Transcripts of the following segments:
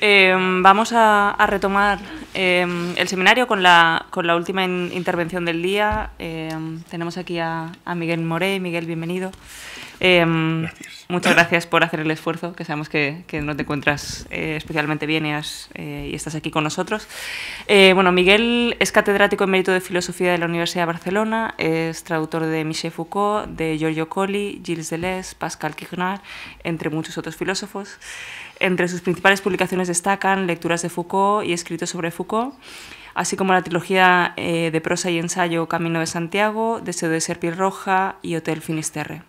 Em, vamos a, retomar em, el seminario con la, última intervención del día. Em, tenemos aquí a, a Miguel Morey. Miguel, bienvenido. Em, muchas gracias por hacer el esfuerzo, que sabemos que, no te encuentras eh, especialmente bien eh, y, estás aquí con nosotros. Eh, bueno, Miguel es catedrático en mérito de Filosofía de la Universidad de Barcelona, es traductor de Michel Foucault, de Giorgio Colli, Gilles Deleuze, Pascal Quignard, entre muchos otros filósofos. Entre sus principales publicaciones destacan lecturas de Foucault y escritos sobre Foucault así como la trilogía de prosa y ensayo Camino de Santiago, Deseo de ser roja y Hotel Finisterre.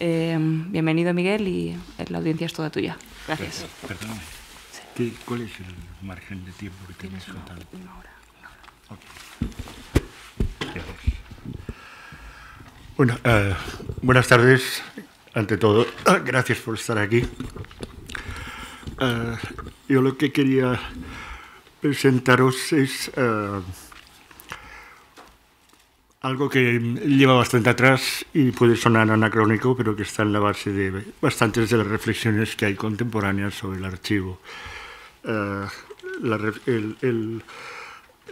Eh, bienvenido, Miguel, y eh, la audiencia es toda tuya. Gracias. Perdóname. ¿Cuál es el margen de tiempo que tienes Una hora. Bueno, eh, buenas tardes, ante todo. Gracias por estar aquí. Eh, yo lo que quería presentaros es... Algo que mm, lleva bastante atrás y puede sonar anacrónico, pero que está en la base de bastantes de las reflexiones que hay contemporáneas sobre el archivo. Eh,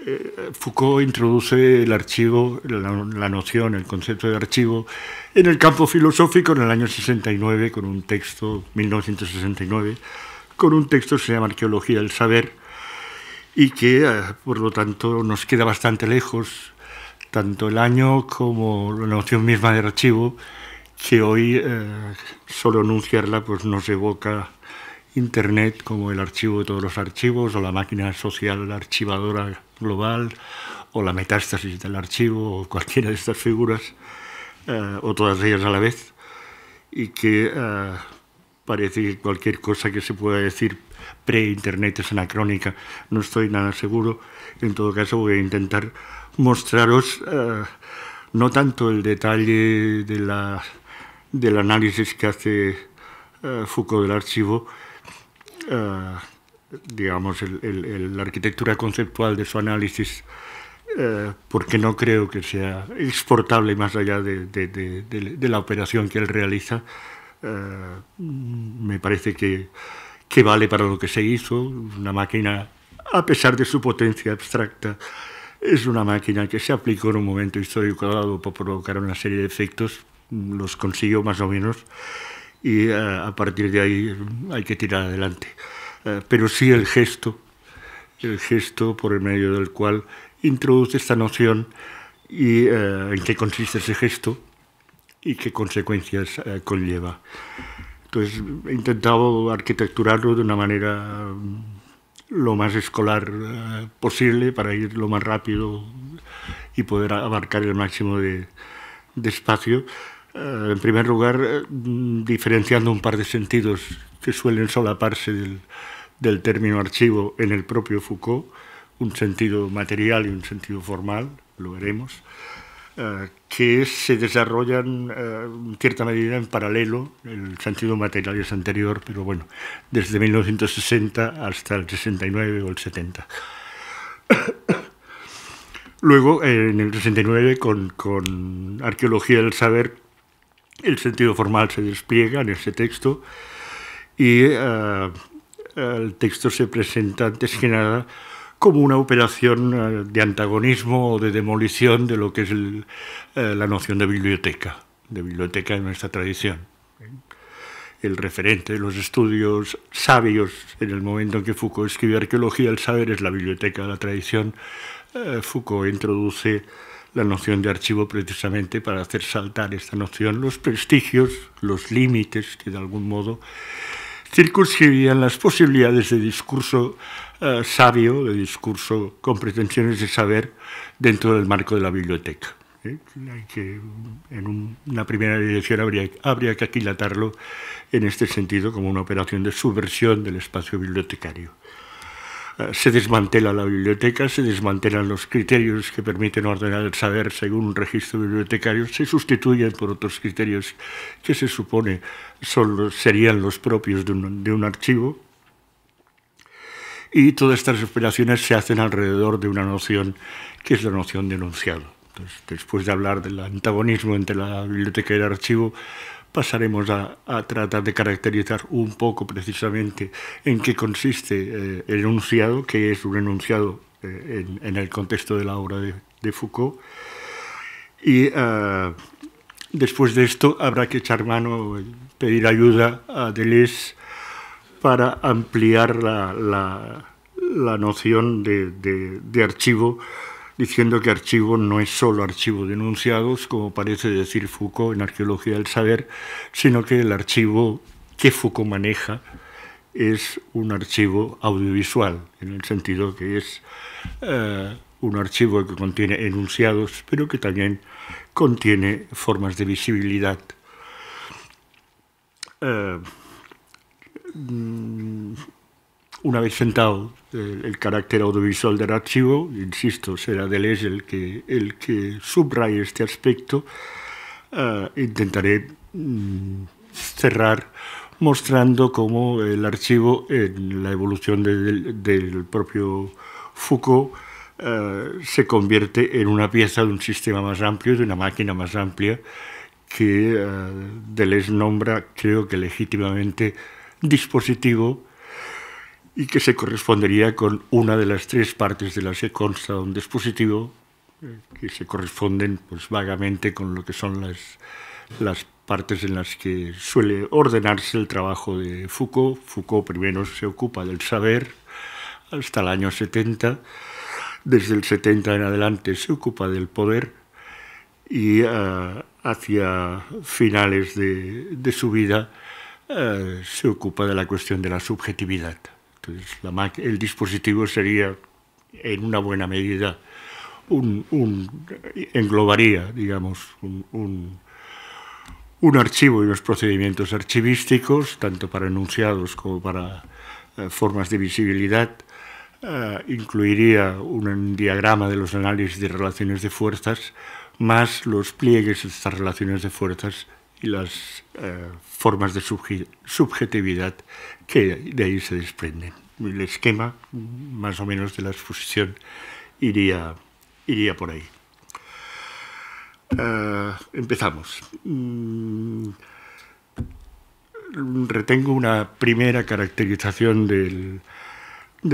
eh, Foucault introduce el archivo, la, noción, el concepto de archivo, en el campo filosófico en el año 69, con un texto, 1969, con un texto que se llama Arqueología del Saber, y que, eh, por lo tanto, nos queda bastante lejos tanto el año como la noción misma del archivo, que hoy eh, solo anunciarla pues, nos evoca Internet como el archivo de todos los archivos, o la máquina social archivadora global, o la metástasis del archivo, o cualquiera de estas figuras, eh, o todas ellas a la vez, y que eh, parece que cualquier cosa que se pueda decir pre-internet es anacrónica. No estoy nada seguro, en todo caso voy a intentar mostraros eh, no tanto el detalle de la, del análisis que hace eh, Foucault del archivo, eh, digamos, la arquitectura conceptual de su análisis, porque no creo que sea exportable más allá de, la operación que él realiza. me parece que, que, vale para lo que se hizo, una máquina, a pesar de su potencia abstracta, es una máquina que se aplicó en un momento histórico dado para provocar una serie de efectos, los consiguió más o menos, y eh, a partir de ahí hay que tirar adelante. Eh, pero sí el gesto, el gesto por el medio del cual introduce esta noción y eh, en qué consiste ese gesto y qué consecuencias conlleva. Entonces he intentado arquitecturarlo de una manera lo más escolar eh, posible para ir lo más rápido y poder abarcar el máximo de, espacio. Eh, en primer lugar, eh, diferenciando un par de sentidos que suelen solaparse del término archivo en el propio Foucault, un sentido material y un sentido formal, lo veremos. Eh, que se desarrollan eh, en cierta medida en paralelo, el sentido material es anterior, pero bueno, desde 1960 hasta el 69 o el 70. Luego, en el 69, con, Arqueología del Saber, el sentido formal se despliega en ese texto y eh, el texto se presenta antes que nada como una operación eh, de antagonismo o de demolición de lo que es eh, la noción de biblioteca, de biblioteca en nuestra tradición. El referente de los estudios sabios, en el momento en que Foucault escribe arqueología, el saber es la biblioteca de la tradición. Eh, Foucault introduce la noción de archivo precisamente para hacer saltar esta noción, los prestigios, los límites que de algún modo circunscribían las posibilidades de discurso eh, sabio de discurso con pretensiones de saber dentro del marco de la biblioteca. ¿eh? en una primera dirección habría, habría que aquilatarlo en este sentido como una operación de subversión del espacio bibliotecario eh, se desmantela la biblioteca, se desmantelan los criterios que permiten ordenar el saber según un registro bibliotecario, se sustituyen por otros criterios que se supone serían los propios de un, de un archivo, y todas estas operaciones se hacen alrededor de una noción que es la noción de enunciado. después de hablar del antagonismo entre la biblioteca y el archivo, pasaremos a, tratar de caracterizar un poco precisamente en qué consiste eh, el enunciado, que es un enunciado eh, en, el contexto de la obra de, Foucault. Y eh, después de esto habrá que echar mano, pedir ayuda a Deleuze para ampliar la, la, noción de, archivo, diciendo que archivo no es solo archivo de enunciados, como parece decir Foucault en Arqueología del Saber, sino que el archivo que Foucault maneja es un archivo audiovisual, en el sentido que es eh, un archivo que contiene enunciados, pero que también contiene formas de visibilidad. Eh, Mm, una vez sentado el, carácter audiovisual del archivo, insisto, será Deleuze el que, el que subraye este aspecto, eh, intentaré mm, cerrar mostrando cómo el archivo en la evolución del propio Foucault eh, se convierte en una pieza de un sistema más amplio, de una máquina más amplia, que eh, Deleuze nombra, creo que legítimamente, dispositivo y que se correspondería con una de las tres partes de las que consta un dispositivo, eh, que se corresponden pues, vagamente con lo que son las, partes en las que suele ordenarse el trabajo de Foucault. Foucault primero se ocupa del saber hasta el año 70, desde el 70 en adelante se ocupa del poder y ah, hacia finales de su vida eh, se ocupa de la cuestión de la subjetividad. Entonces, el dispositivo sería, en una buena medida, un, englobaría, digamos, un, archivo y los procedimientos archivísticos, tanto para enunciados como para eh, formas de visibilidad, eh, incluiría un diagrama de los análisis de relaciones de fuerzas, más los pliegues de estas relaciones de fuerzas y las eh, formas de subjetividad que de ahí se desprenden. El esquema más o menos de la exposición iría, iría por ahí. Eh, empezamos. Mm, retengo una primera caracterización del,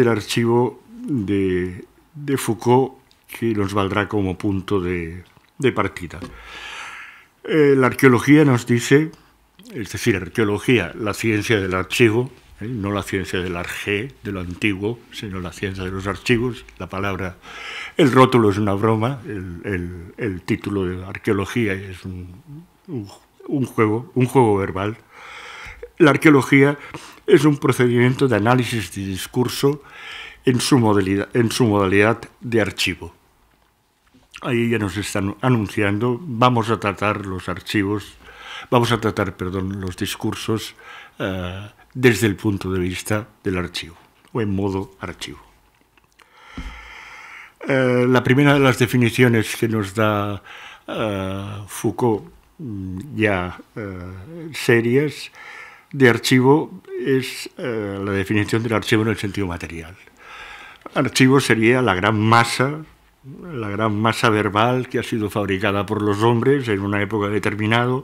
archivo de, Foucault que nos valdrá como punto de, partida. Eh, la arqueología nos dice es decir, arqueología, la ciencia del archivo, ¿eh? no la ciencia del arge, de lo antiguo, sino la ciencia de los archivos. La palabra, el rótulo es una broma, el, título de arqueología es un, juego, un juego verbal. La arqueología es un procedimiento de análisis de discurso en su modalidad, en su modalidad de archivo. Ahí ya nos están anunciando, vamos a tratar los archivos vamos a tratar, perdón, los discursos eh, desde el punto de vista del archivo, o en modo archivo. Eh, la primera de las definiciones que nos da eh, Foucault mm, ya serias de archivo es la definición del archivo en el sentido material. Archivo sería la gran masa la gran masa verbal que ha sido fabricada por los hombres en una época determinada,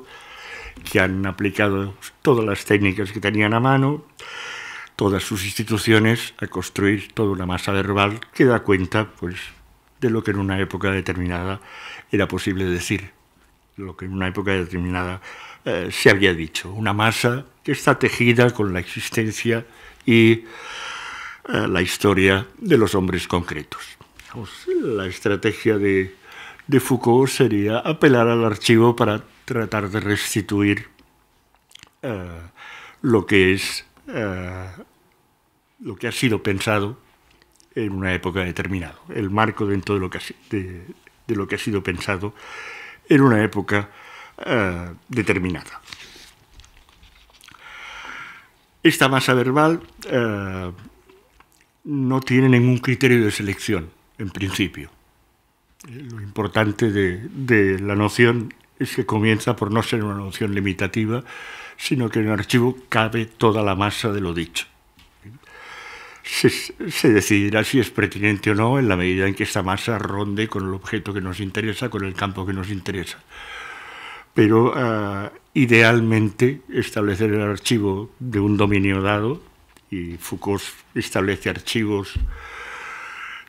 que han aplicado todas las técnicas que tenían a mano, todas sus instituciones, a construir toda una masa verbal que da cuenta pues, de lo que en una época determinada era posible decir, lo que en una época determinada eh, se había dicho. Una masa que está tejida con la existencia y eh, la historia de los hombres concretos. la estrategia de, de Foucault sería apelar al archivo para tratar de restituir eh, lo que es eh, lo que ha sido pensado en una época determinada, el marco dentro de lo que ha, de, lo que ha sido pensado en una época eh, determinada. Esta masa verbal no tiene ningún criterio de selección, en principio. Lo importante de, de la noción es que comienza por no ser una noción limitativa, sino que en el archivo cabe toda la masa de lo dicho. Se, decidirá si es pertinente o no en la medida en que esta masa ronde con el objeto que nos interesa, con el campo que nos interesa. Pero ah, idealmente establecer el archivo de un dominio dado, y Foucault establece archivos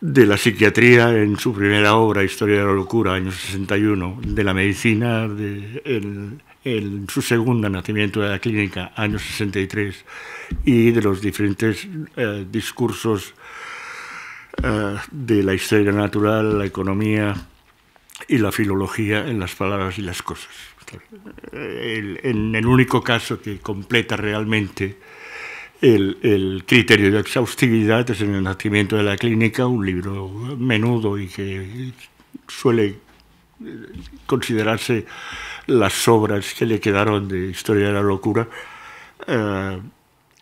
de la psiquiatría en su primera obra, Historia de la Locura, año 61, de la medicina de, en, su segundo Nacimiento de la Clínica, año 63, y de los diferentes eh, discursos eh, de la historia natural, la economía y la filología en las palabras y las cosas. Eh, en el único caso que completa realmente el, criterio de exhaustividad es en el nacimiento de la clínica, un libro menudo y que suele eh, considerarse las obras que le quedaron de Historia de la Locura, eh,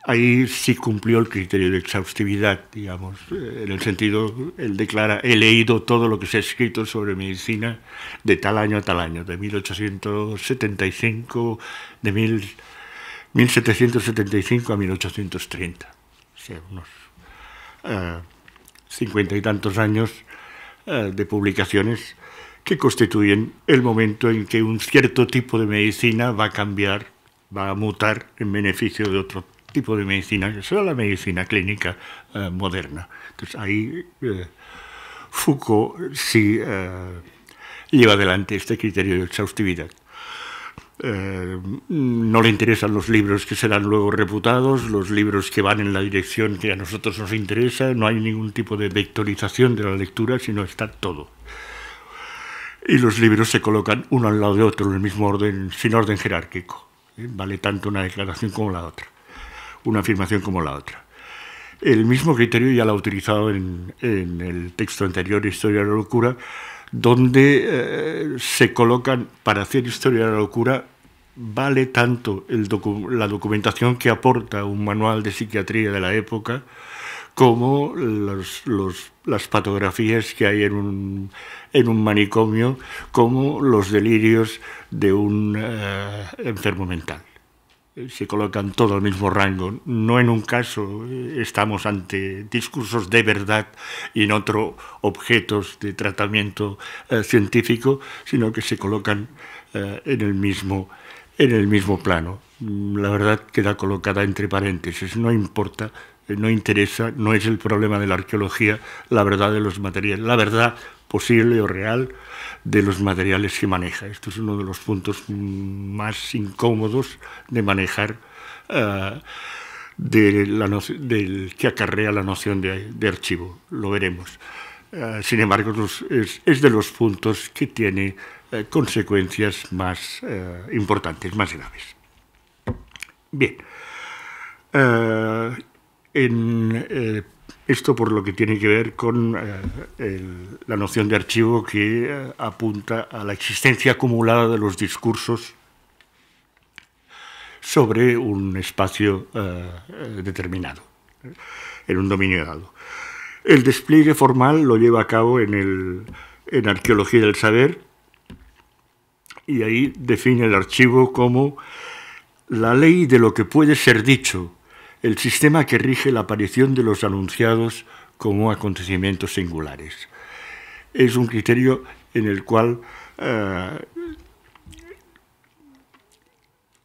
ahí sí cumplió el criterio de exhaustividad, digamos, en el sentido, él declara, he leído todo lo que se ha escrito sobre medicina de tal año a tal año, de 1875, de 1875, 1775 a 1830, o sea, unos eh, cincuenta y tantos años eh, de publicaciones que constituyen el momento en que un cierto tipo de medicina va a cambiar, va a mutar en beneficio de otro tipo de medicina, que será la medicina clínica eh, moderna. Entonces ahí Foucault sí lleva adelante este criterio de exhaustividad. Eh, no le interesan los libros que serán luego reputados, los libros que van en la dirección que a nosotros nos interesa, no hay ningún tipo de vectorización de la lectura, sino está todo. Y los libros se colocan uno al lado de otro en el mismo orden, sin orden jerárquico. ¿Eh? Vale tanto una declaración como la otra, una afirmación como la otra. El mismo criterio ya lo ha utilizado en el texto anterior, Historia de la Locura, donde eh, se colocan, para hacer historia de la locura, vale tanto la documentación que aporta un manual de psiquiatría de la época como las patografías que hay en un, manicomio, como los delirios de un eh, enfermo mental se colocan todo al mismo rango. No en un caso eh, estamos ante discursos de verdad y en otro objetos de tratamiento eh, científico, sino que se colocan eh, en, el mismo, en el mismo plano. La verdad queda colocada entre paréntesis, no importa, no interesa, no es el problema de la arqueología, la verdad de los materiales, la verdad posible o real de los materiales que maneja. Esto es uno de los puntos más incómodos de manejar eh, de del que acarrea la noción de, archivo. Lo veremos. Eh, sin embargo, es, de los puntos que tiene eh, consecuencias más importantes, más graves. Bien. en, esto por lo que tiene que ver con eh, la noción de archivo que eh, apunta a la existencia acumulada de los discursos sobre un espacio eh, determinado, en un dominio dado. El despliegue formal lo lleva a cabo en Arqueología del Saber y ahí define el archivo como la ley de lo que puede ser dicho el sistema que rige la aparición de los anunciados como acontecimientos singulares. Es un criterio en el cual eh,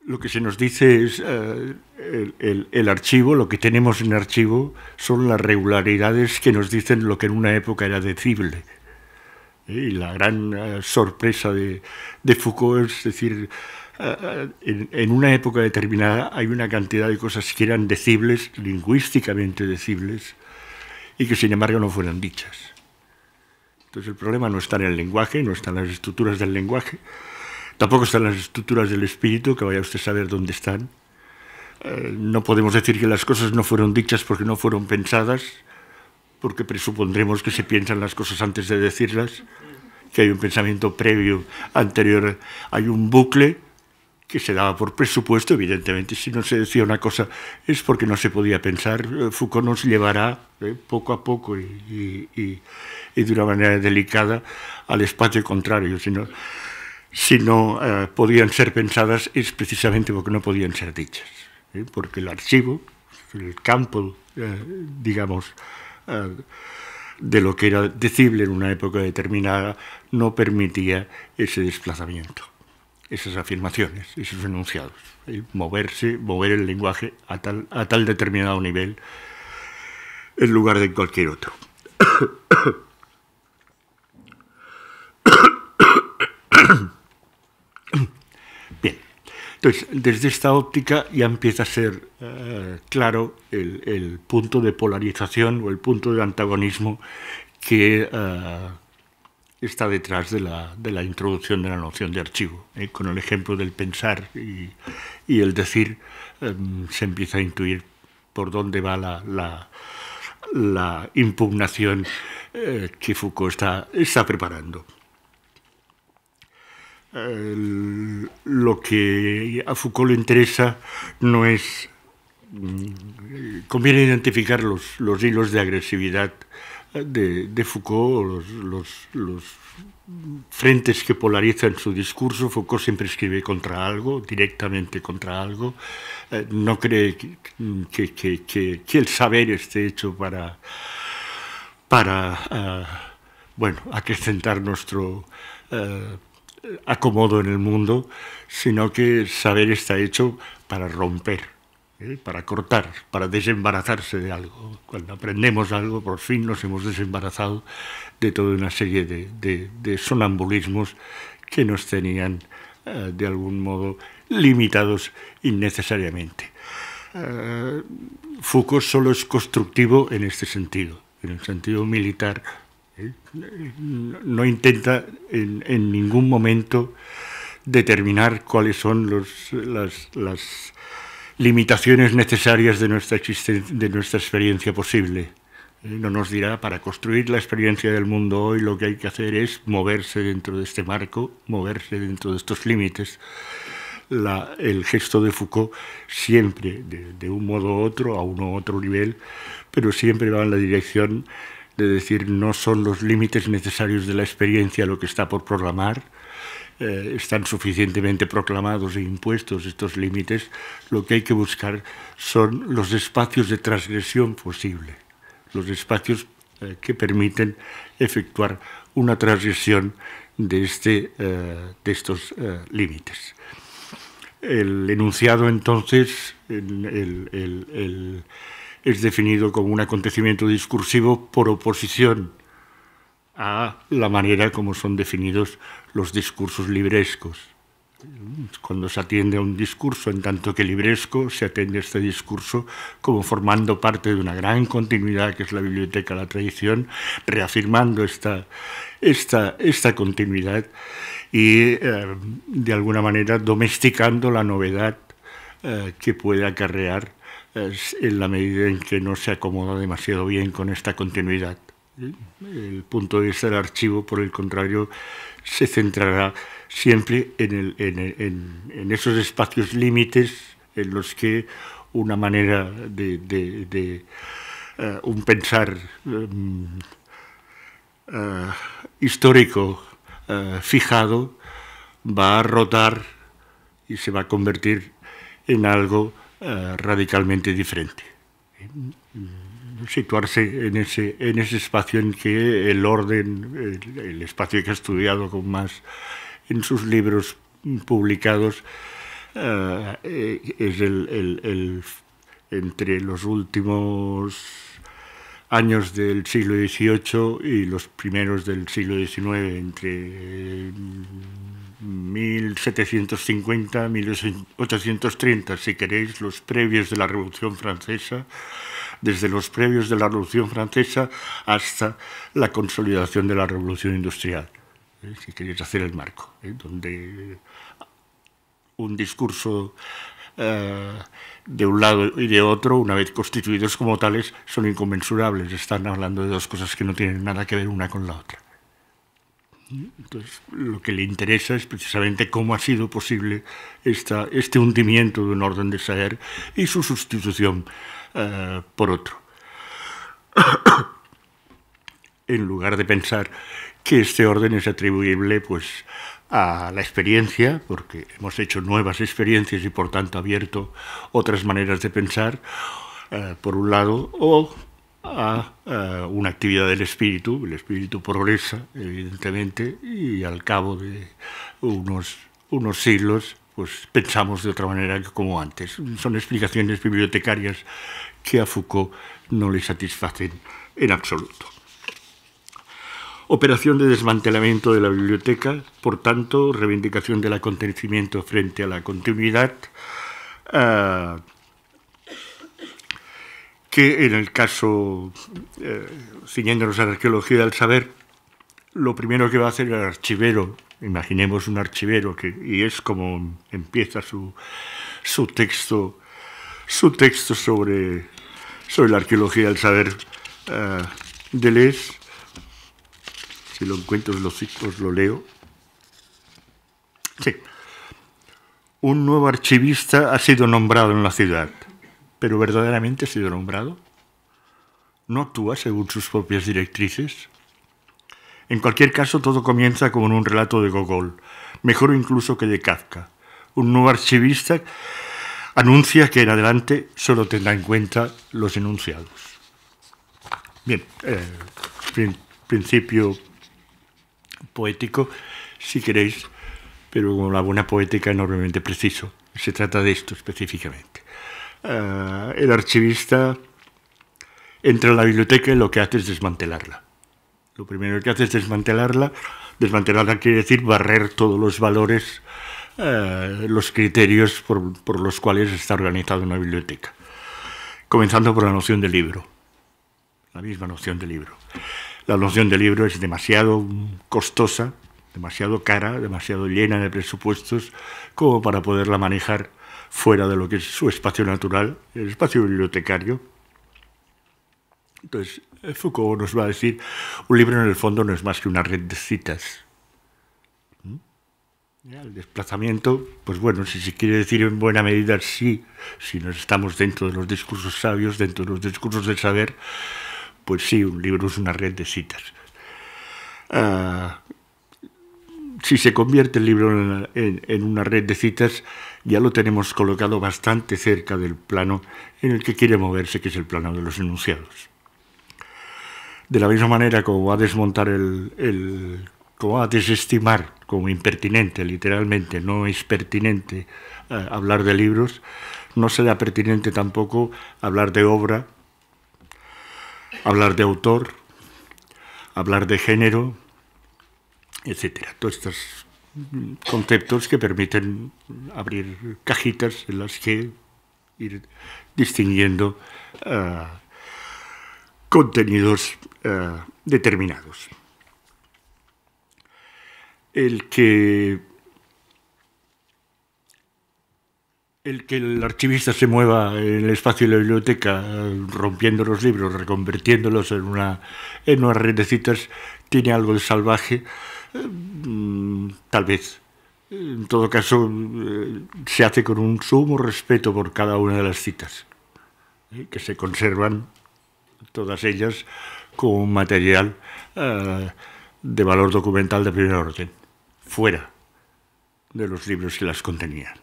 lo que se nos dice es eh, el, archivo, lo que tenemos en archivo son las regularidades que nos dicen lo que en una época era decible. Y la gran eh, sorpresa de, de, Foucault es decir, eh, en, una época determinada hay una cantidad de cosas que eran decibles, lingüísticamente decibles, y que sin embargo no fueron dichas. Entonces el problema no está en el lenguaje, no están las estructuras del lenguaje, tampoco están las estructuras del espíritu, que vaya usted a saber dónde están. Eh, no podemos decir que las cosas no fueron dichas porque no fueron pensadas, porque presupondremos que se piensan las cosas antes de decirlas, que hay un pensamiento previo, anterior, hay un bucle que se daba por presupuesto, evidentemente, si no se decía una cosa es porque no se podía pensar. Eh, Foucault nos llevará eh, poco a poco y, de una manera delicada al espacio contrario. Si no, eh, podían ser pensadas es precisamente porque no podían ser dichas, porque el archivo, el campo, digamos, de lo que era decible en una época determinada, no permitía ese desplazamiento esas afirmaciones, esos enunciados, ¿eh? moverse, mover el lenguaje a tal, a tal determinado nivel en lugar de cualquier otro. Bien, entonces desde esta óptica ya empieza a ser eh, claro el, punto de polarización o el punto de antagonismo que... Eh, está detrás de la, de la introducción de la noción de archivo. Eh, con el ejemplo del pensar y, el decir em, se empieza a intuir por dónde va la, la, impugnación eh, que Foucault está, está preparando. lo que a Foucault le interesa no es... Mm, conviene identificar los, los hilos de agresividad de, Foucault, los, los, frentes que polarizan su discurso, Foucault siempre escribe contra algo, directamente contra algo, eh, no cree que, el saber esté hecho para, para eh, bueno, acrecentar nuestro... Eh, acomodo en el mundo, sino que el saber está hecho para romper ¿eh? para cortar, para desembarazarse de algo. Cuando aprendemos algo, por fin nos hemos desembarazado de toda una serie de, sonambulismos que nos tenían eh, de algún modo limitados innecesariamente. Eh, Foucault solo es constructivo en este sentido, en el sentido militar. No intenta en, ningún momento determinar cuáles son los, las, las limitaciones necesarias de nuestra, de nuestra experiencia posible. Eh, no nos dirá, para construir la experiencia del mundo hoy lo que hay que hacer es moverse dentro de este marco, moverse dentro de estos límites. el gesto de Foucault siempre, de, de, un modo u otro, a uno u otro nivel, pero siempre va en la dirección de decir no son los límites necesarios de la experiencia lo que está por programar, eh, están suficientemente proclamados e impuestos estos límites, lo que hay que buscar son los espacios de transgresión posible, los espacios eh, que permiten efectuar una transgresión de, este, eh, de estos límites. El enunciado entonces, es definido como un acontecimiento discursivo por oposición a la manera como son definidos los discursos librescos. Cuando se atiende a un discurso, en tanto que libresco, se atiende a este discurso como formando parte de una gran continuidad que es la biblioteca, la tradición, reafirmando esta, continuidad y, eh, de alguna manera, domesticando la novedad eh, que puede acarrear eh, en la medida en que no se acomoda demasiado bien con esta continuidad. El punto de vista archivo, por el contrario, se centrará siempre en, esos espacios límites en los que una manera de, eh, un pensar eh, eh, histórico fijado va a rotar y se va a convertir en algo radicalmente diferente situarse en ese, en ese espacio en que el orden, el, espacio que ha estudiado con más en sus libros publicados, eh, eh, es el, entre los últimos años del siglo XVIII y los primeros del siglo XIX, entre 1750-1830, si queréis, los previos de la Revolución Francesa, desde los previos de la Revolución Francesa hasta la consolidación de la Revolución Industrial, ¿eh? si queréis hacer el marco, ¿eh? donde un discurso eh, de un lado y de otro, una vez constituidos como tales, son inconmensurables, están hablando de dos cosas que no tienen nada que ver una con la otra. Entonces, lo que le interesa es precisamente cómo ha sido posible esta, este hundimiento de un orden de saber y su sustitución eh, por otro. en lugar de pensar que este orden es atribuible pues, a la experiencia, porque hemos hecho nuevas experiencias y por tanto abierto otras maneras de pensar, eh, por un lado, o a, eh, una actividad del espíritu, el espíritu progresa, evidentemente, y al cabo de unos siglos pues pensamos de otra manera que como antes. Son explicaciones bibliotecarias que a Foucault no le satisfacen en absoluto. Operación de desmantelamiento de la biblioteca, por tanto, reivindicación del acontecimiento frente a la continuidad, ah, que en el caso, eh, ciñéndonos a la arqueología del saber, lo primero que va a hacer el archivero Imaginemos un archivero que, y es como empieza su, texto, su texto sobre, sobre la arqueología del saber. de eh, Deleuze, si lo encuentro los lo, lo leo. Sí. Un nuevo archivista ha sido nombrado en la ciudad, pero verdaderamente ha sido nombrado. No actúa según sus propias directrices en cualquier caso, todo comienza como en un relato de Gogol, mejor incluso que de Kafka. Un nuevo archivista anuncia que en adelante solo tendrá en cuenta los enunciados. Bien, eh, principio poético, si queréis, pero con la buena poética enormemente preciso. Se trata de esto específicamente. Eh, el archivista entra a la biblioteca y lo que hace es desmantelarla. Lo primero que hace es desmantelarla. Desmantelarla quiere decir barrer todos los valores, eh, los criterios por, por los cuales está organizada una biblioteca. Comenzando por la noción de libro. La misma noción de libro. La noción de libro es demasiado costosa, demasiado cara, demasiado llena de presupuestos como para poderla manejar fuera de lo que es su espacio natural, el espacio bibliotecario, entonces, eh, Foucault nos va a decir, un libro en el fondo no es más que una red de citas. ¿Mm? El desplazamiento, pues bueno, si se quiere decir en buena medida sí, si nos estamos dentro de los discursos sabios, dentro de los discursos del saber, pues sí, un libro es una red de citas. Ah, si se convierte el libro en, una red de citas, ya lo tenemos colocado bastante cerca del plano en el que quiere moverse, que es el plano de los enunciados de la misma manera como va a desmontar el, como va a desestimar como impertinente, literalmente, no es pertinente eh, hablar de libros, no será pertinente tampoco hablar de obra, hablar de autor, hablar de género, etc. Todos estos conceptos que permiten abrir cajitas en las que ir distinguiendo eh, contenidos eh, determinados. El que, el que el archivista se mueva en el espacio de la biblioteca eh, rompiendo los libros, reconvirtiéndolos en una, en red de citas, tiene algo de salvaje, eh, mm, tal vez en todo caso, se hace con un sumo respeto por cada una de las citas, que se conservan todas ellas con material eh, de valor documental de primer orden, fuera de los libros que las contenían.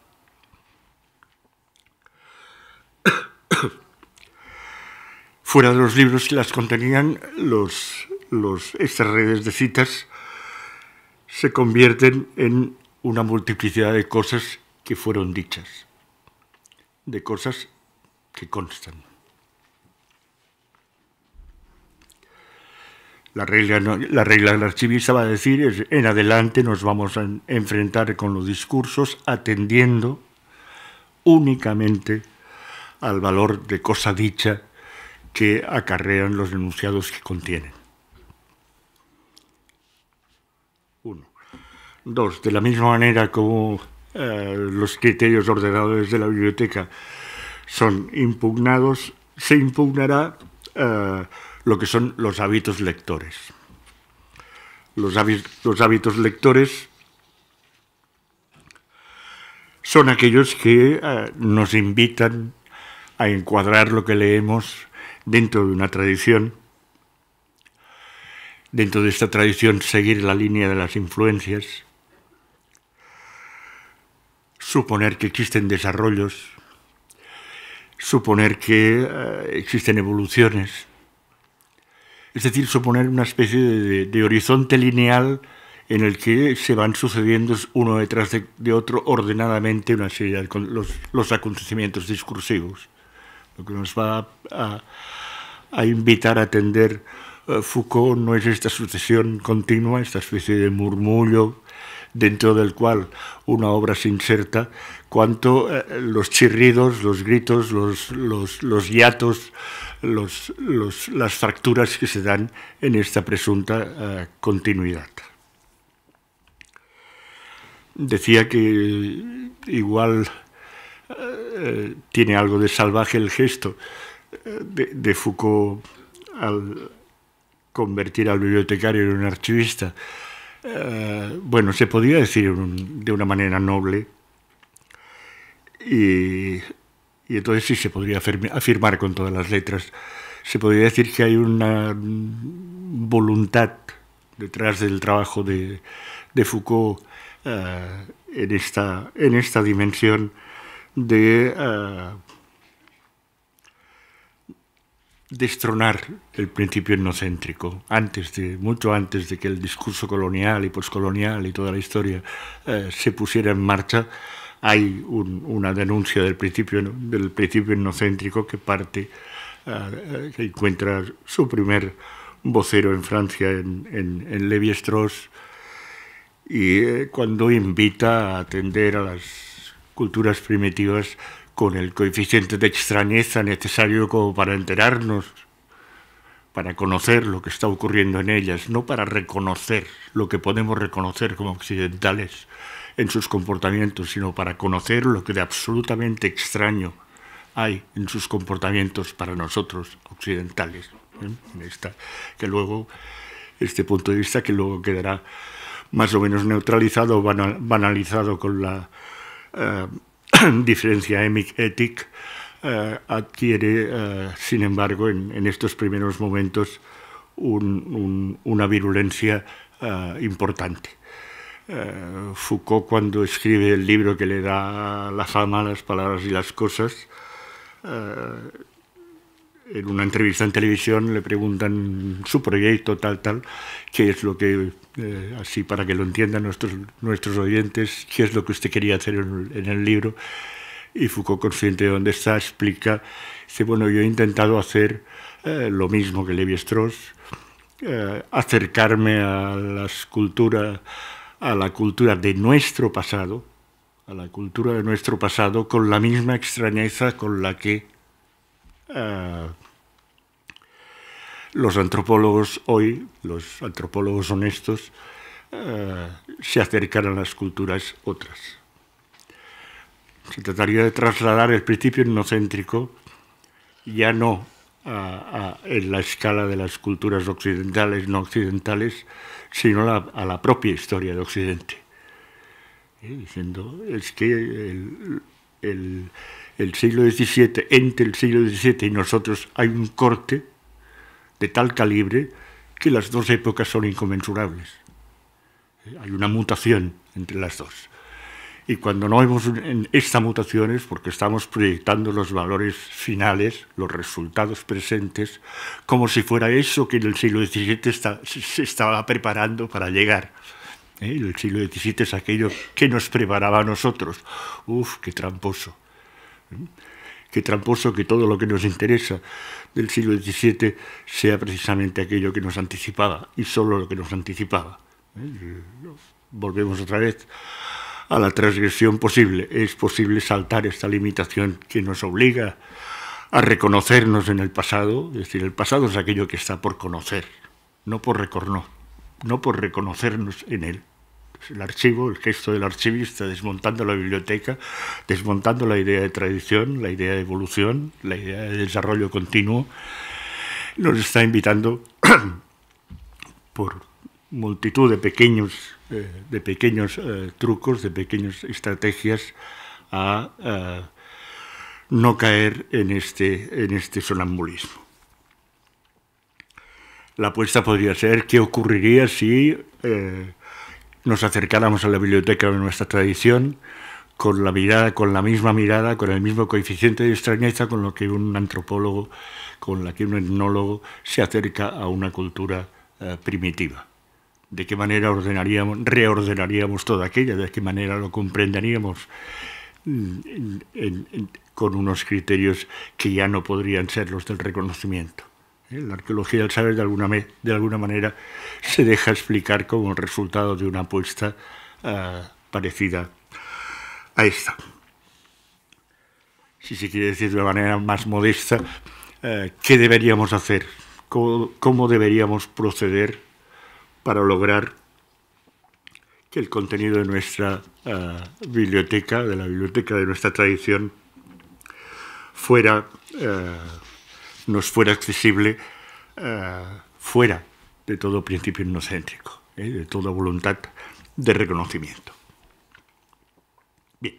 fuera de los libros que las contenían, estas redes de citas se convierten en una multiplicidad de cosas que fueron dichas, de cosas que constan. La regla, la regla del archivista va a decir es, en adelante nos vamos a enfrentar con los discursos atendiendo únicamente al valor de cosa dicha que acarrean los enunciados que contienen. Uno. Dos, de la misma manera como eh, los criterios ordenadores de la biblioteca son impugnados, se impugnará eh, lo que son los hábitos lectores. Los, hábitos lectores son aquellos que eh, nos invitan a encuadrar lo que leemos dentro de una tradición, dentro de esta tradición seguir la línea de las influencias, suponer que existen desarrollos, suponer que eh, existen evoluciones, es decir, suponer una especie de, horizonte lineal en el que se van sucediendo uno detrás de, otro ordenadamente una serie de los, acontecimientos discursivos, lo que nos va a, invitar a atender eh, Foucault no es esta sucesión continua, esta especie de murmullo dentro del cual una obra se inserta, cuanto eh, los chirridos, los gritos, los, los, los hiatos, los, las fracturas que se dan en esta presunta eh, continuidad. Decía que igual eh, tiene algo de salvaje el gesto eh, de, Foucault al convertir al bibliotecario en un archivista. bueno, se podía decir de una manera noble y y entonces sí se podría afirmar con todas las letras. Se podría decir que hay una voluntad detrás del trabajo de, de Foucault eh, en, esta, en dimensión de eh, destronar el principio etnocéntrico, antes de, mucho antes de que el discurso colonial y poscolonial y toda la historia eh, se pusiera en marcha, hay una denuncia del principio, del principio etnocéntrico que parte, ah, eh, que encuentra su primer vocero en Francia, en, en, Levi-Strauss, y eh, cuando invita a atender a las culturas primitivas con el coeficiente de extrañeza necesario como para enterarnos, para conocer lo que está ocurriendo en ellas, no para reconocer lo que podemos reconocer como occidentales, en sus comportamientos, sino para conocer lo que de absolutamente extraño hay en sus comportamientos para nosotros occidentales. ¿eh? que luego, este punto de vista que luego quedará más o menos neutralizado, banalizado con la eh, diferencia emic eh, adquiere, sin embargo, en, estos primeros momentos una virulencia importante. Eh, Foucault cuando escribe el libro que le da la fama, las palabras y las cosas, eh, en una entrevista en televisión le preguntan su proyecto, tal, tal, qué es lo que, eh, así para que lo entiendan nuestros, nuestros oyentes, qué es lo que usted quería hacer en, en el libro. Y Foucault, consciente de dónde está, explica, dice, bueno, yo he intentado hacer lo mismo que Levi-Strauss, acercarme a las culturas, a la cultura de nuestro pasado, a la cultura de nuestro pasado con la misma extrañeza con la que eh, los antropólogos hoy, los antropólogos honestos, eh, se acercan a las culturas otras. Se trataría de trasladar el principio etnocéntrico ya no a, en la escala de las culturas occidentales, no occidentales, sino a la propia historia de Occidente. ¿Eh? Diciendo, es que el, siglo entre el siglo XVII y nosotros hay un corte de tal calibre que las dos épocas son inconmensurables. ¿Eh? Hay una mutación entre las dos. Y cuando no vemos esta mutación es porque estamos proyectando los valores finales, los resultados presentes, como si fuera eso que en el siglo XVII se estaba preparando para llegar. ¿eh? El siglo XVII es aquello que nos preparaba a nosotros. Uf, qué tramposo. ¿eh? Qué tramposo que todo lo que nos interesa del siglo XVII sea precisamente aquello que nos anticipaba y solo lo que nos anticipaba. ¿eh? Volvemos otra vez a la transgresión posible. Es posible saltar esta limitación que nos obliga a reconocernos en el pasado, es decir, el pasado es aquello que está por conocer, no por, no por reconocernos en él. El archivo, el gesto del archivista desmontando la biblioteca, desmontando la idea de tradición, la idea de evolución, la idea de desarrollo continuo, nos está invitando por multitud de pequeños, eh, de pequeños eh, trucos, de pequeñas estrategias a, eh, no caer en este, en este sonambulismo. La apuesta podría ser qué ocurriría si nos acercáramos a la biblioteca de nuestra tradición con la mirada, con la misma mirada, con el mismo coeficiente de extrañeza con lo que un antropólogo, con la que un etnólogo se acerca a una cultura primitiva de qué manera reordenaríamos toda aquella? de qué manera lo comprenderíamos mm, con unos criterios que ya no podrían ser los del reconocimiento. ¿Eh? La arqueología del saber de alguna, de alguna manera se deja explicar como resultado de una apuesta ah, parecida a esta. Si se quiere decir de una manera más modesta, eh, ¿qué deberíamos hacer? cómo deberíamos proceder? para lograr que el contenido de nuestra ah, biblioteca, de la biblioteca de nuestra tradición, fuera, ah, nos fuera accesible ah, fuera de todo principio inocéntrico, ¿eh? de toda voluntad de reconocimiento. Bien,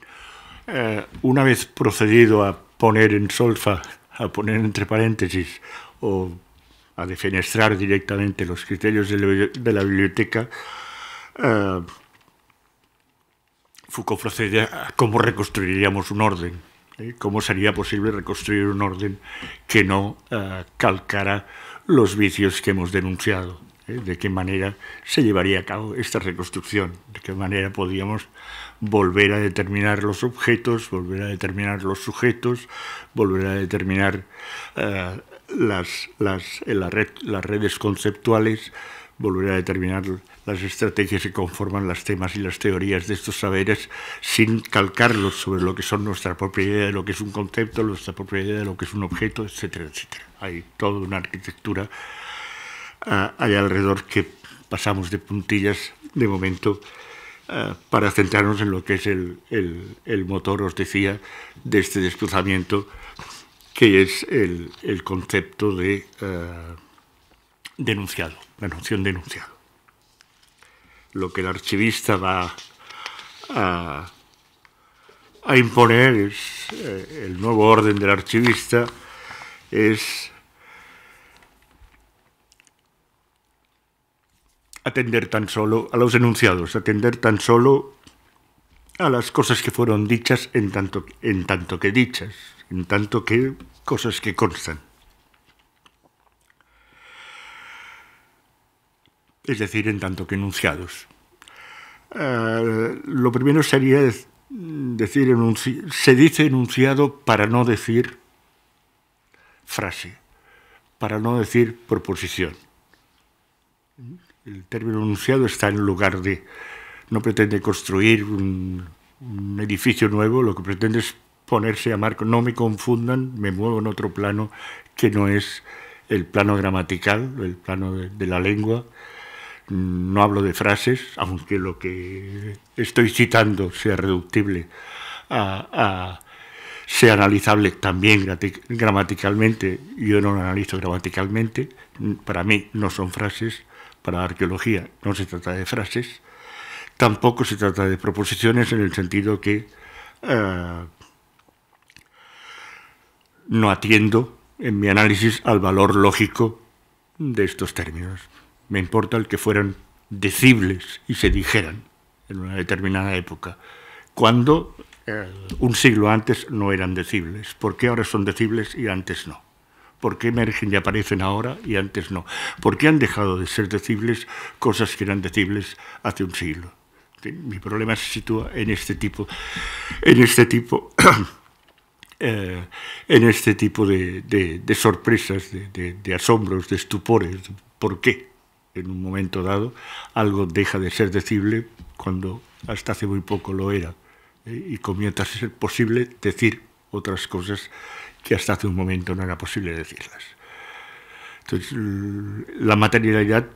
una vez procedido a poner en solfa, a poner entre paréntesis o a defenestrar directamente los criterios de la biblioteca, eh, Foucault procede a cómo reconstruiríamos un orden, ¿eh? cómo sería posible reconstruir un orden que no eh, calcara los vicios que hemos denunciado, de qué manera se llevaría a cabo esta reconstrucción, de qué manera podríamos volver a determinar los objetos, volver a determinar los sujetos, volver a determinar las, las, la red, las redes conceptuales, volver a determinar las estrategias que conforman los temas y las teorías de estos saberes sin calcarlos sobre lo que son nuestra propia idea de lo que es un concepto, nuestra propia idea de lo que es un objeto, etcétera, etcétera. Hay toda una arquitectura ahí alrededor que pasamos de puntillas de momento ah, para centrarnos en lo que es el, el motor, os decía, de este desplazamiento que es el, concepto de eh, denunciado, la noción denunciado Lo que el archivista va a, imponer es eh, el nuevo orden del archivista es atender tan solo a los denunciados, atender tan solo a las cosas que fueron dichas en en tanto que dichas, en tanto que cosas que constan. Es decir, en tanto que enunciados. Eh, lo primero sería decir, se dice enunciado para no decir frase, para no decir proposición. El término enunciado está en lugar de, no pretende construir un edificio nuevo, lo que pretende es ponerse a marco. No me confundan, me muevo en otro plano que no es el plano gramatical, el plano de, la lengua. Mm, no hablo de frases, aunque lo que estoy citando sea reductible sea analizable también gramaticalmente. Yo no lo analizo gramaticalmente. Mm, para mí no son frases. Para arqueología no se trata de frases. Tampoco se trata de proposiciones en el sentido que eh, no atiendo en mi análisis al valor lógico de estos términos. Me importa el que fueran decibles y se dijeran en una determinada época, cuando eh, un siglo antes no eran decibles. ¿Por qué ahora son decibles y antes no? ¿Por qué emergen y aparecen ahora y antes no? ¿Por qué han dejado de ser decibles cosas que eran decibles hace un siglo? Mi problema se sitúa en este tipo, en este tipo eh, en este tipo de, sorpresas, de, asombros, de estupores. ¿Por qué? En un momento dado algo deja de ser decible cuando hasta hace muy poco lo era y comienza a ser posible decir otras cosas que hasta hace un momento no era posible decirlas. Entonces, la materialidad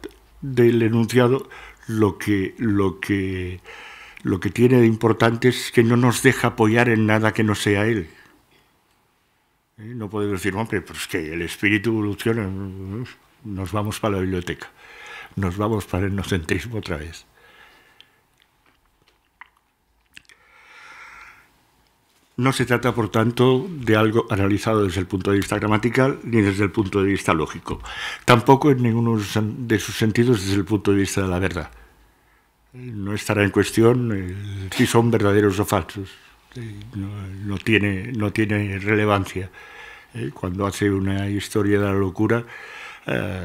del enunciado lo que, lo que, lo que tiene de importante es que no nos deja apoyar en nada que no sea él. ¿Eh? No podemos decir, hombre, pues que el espíritu evoluciona, nos vamos para la biblioteca, nos vamos para el nocentrismo otra vez. No se trata, por tanto, de algo analizado desde el punto de vista gramatical ni desde el punto de vista lógico. Tampoco en ninguno de sus sentidos desde el punto de vista de la verdad. No estará en cuestión si son verdaderos o falsos no, tiene, no tiene relevancia. Eh, cuando hace una historia de la locura, eh,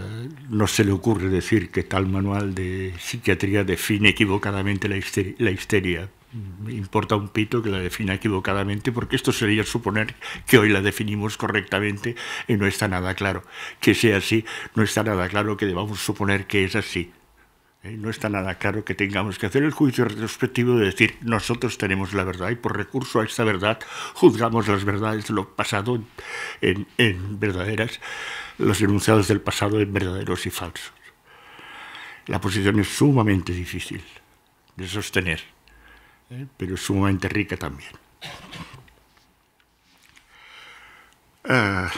no se le ocurre decir que tal manual de psiquiatría define equivocadamente la histeria, la Importa un pito que la defina equivocadamente, porque esto sería suponer que hoy la definimos correctamente y no está nada claro que sea así, no está nada claro que debamos suponer que es así. ¿eh? No está nada claro que tengamos que hacer el juicio retrospectivo de decir nosotros tenemos la verdad y por recurso a esta verdad juzgamos las verdades de lo pasado en, verdaderas, los enunciados del pasado en verdaderos y falsos. La posición es sumamente difícil de sostener, ¿eh? pero es sumamente rica también. Ah,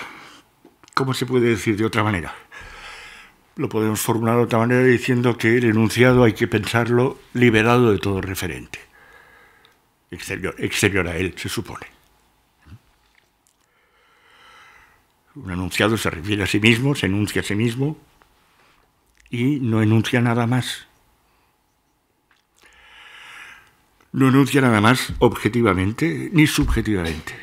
¿Cómo se puede decir de otra manera? lo podemos formular de otra manera diciendo que el enunciado hay que pensarlo liberado de todo referente, exterior, exterior a él, se supone. Un enunciado se refiere a sí mismo, se enuncia a sí mismo y no enuncia nada más. No enuncia nada más objetivamente ni subjetivamente.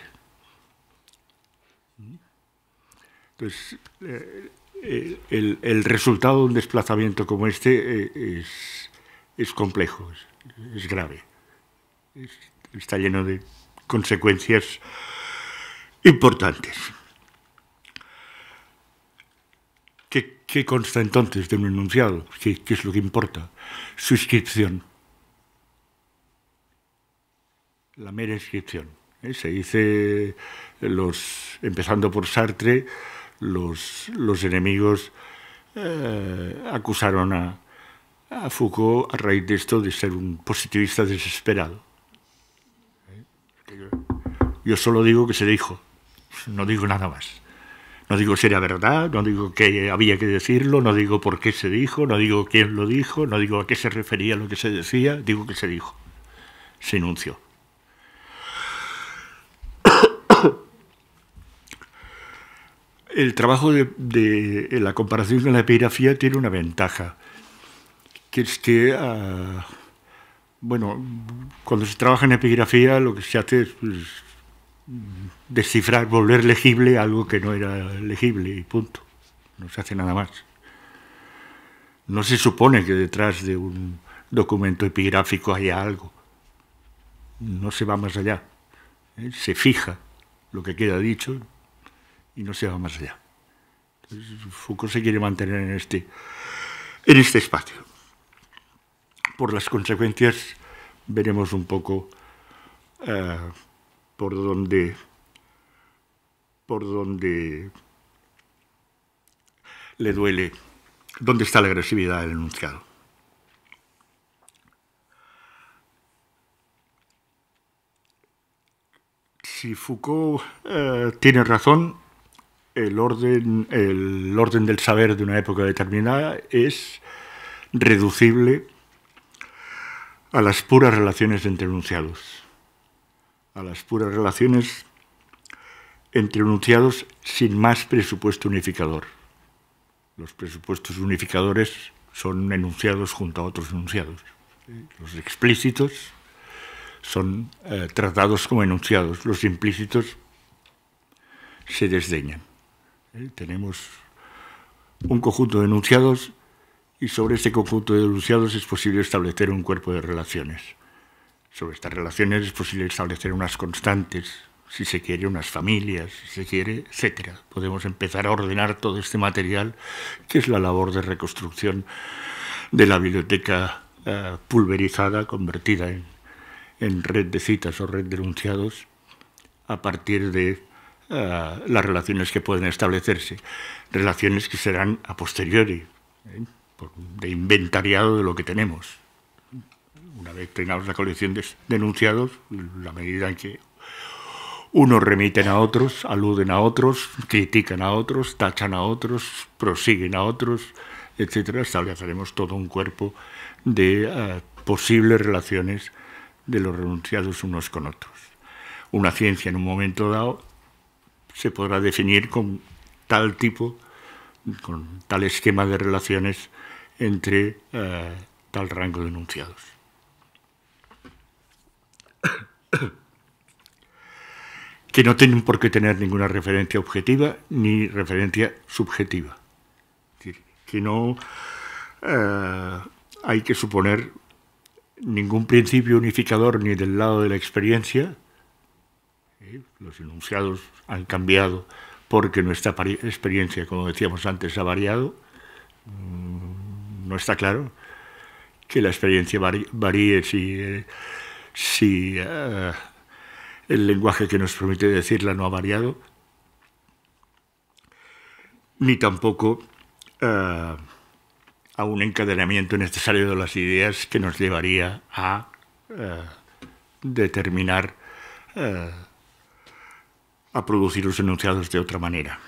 Entonces, eh, eh, el, resultado de un desplazamiento como este eh, es, complejo, es, grave. está lleno de consecuencias importantes. ¿Qué, consta entonces de un enunciado? ¿Qué, es lo que importa? Su inscripción. La mera inscripción. ¿eh? Se dice, los, empezando por Sartre, los, los enemigos eh, acusaron a, a Foucault a raíz de esto de ser un positivista desesperado. Yo solo digo que se dijo, no digo nada más. No digo si era verdad, no digo que había que decirlo, no digo por qué se dijo, no digo quién lo dijo, no digo a qué se refería lo que se decía, digo que se dijo. Se enunció. el trabajo de, la comparación con la epigrafía tiene una ventaja, que es que, ah, bueno, cuando se trabaja en epigrafía lo que se hace es pues, descifrar, volver legible algo que no era legible y punto. No se hace nada más. No se supone que detrás de un documento epigráfico haya algo. No se va más allá. Eh, se fija lo que queda dicho y no se va más allá. Foucault se quiere mantener en este, en este espacio. Por las consecuencias veremos un poco eh, por dónde por dónde... le duele, dónde está la agresividad del enunciado. Si Foucault eh, tiene razón, el orden, el orden del saber de una época determinada es reducible a las puras relaciones entre enunciados, a las puras relaciones entre enunciados sin más presupuesto unificador. Los presupuestos unificadores son enunciados junto a otros enunciados. Los explícitos son eh, tratados como enunciados, los implícitos se desdeñan. ¿eh? Tenemos un conjunto de enunciados y sobre este conjunto de enunciados es posible establecer un cuerpo de relaciones. Sobre estas relaciones es posible establecer unas constantes, si se quiere, unas familias, si se quiere, etc. Podemos empezar a ordenar todo este material, que es la labor de reconstrucción de la biblioteca eh, pulverizada, convertida en, en red de citas o red de enunciados, a partir de eh, las relaciones que pueden establecerse, relaciones que serán a posteriori, ¿eh? de inventariado de lo que tenemos. Una vez tengamos la colección de denunciados, la medida en que unos remiten a otros, aluden a otros, critican a otros, tachan a otros, prosiguen a otros, etcétera, estableceremos todo un cuerpo de eh, posibles relaciones de los renunciados unos con otros. Una ciencia en un momento dado se podrá definir con tal tipo, con tal esquema de relaciones entre eh, tal rango de enunciados. que no tienen por qué tener ninguna referencia objetiva ni referencia subjetiva. que no eh, hay que suponer ningún principio unificador ni del lado de la experiencia, los enunciados han cambiado porque nuestra experiencia, como decíamos antes, ha variado. Mm, no está claro que la experiencia varíe si, si eh, el lenguaje que nos permite decirla no ha variado, ni tampoco eh, a un encadenamiento necesario de las ideas que nos llevaría a eh, determinar a producir los enunciados de otra manera.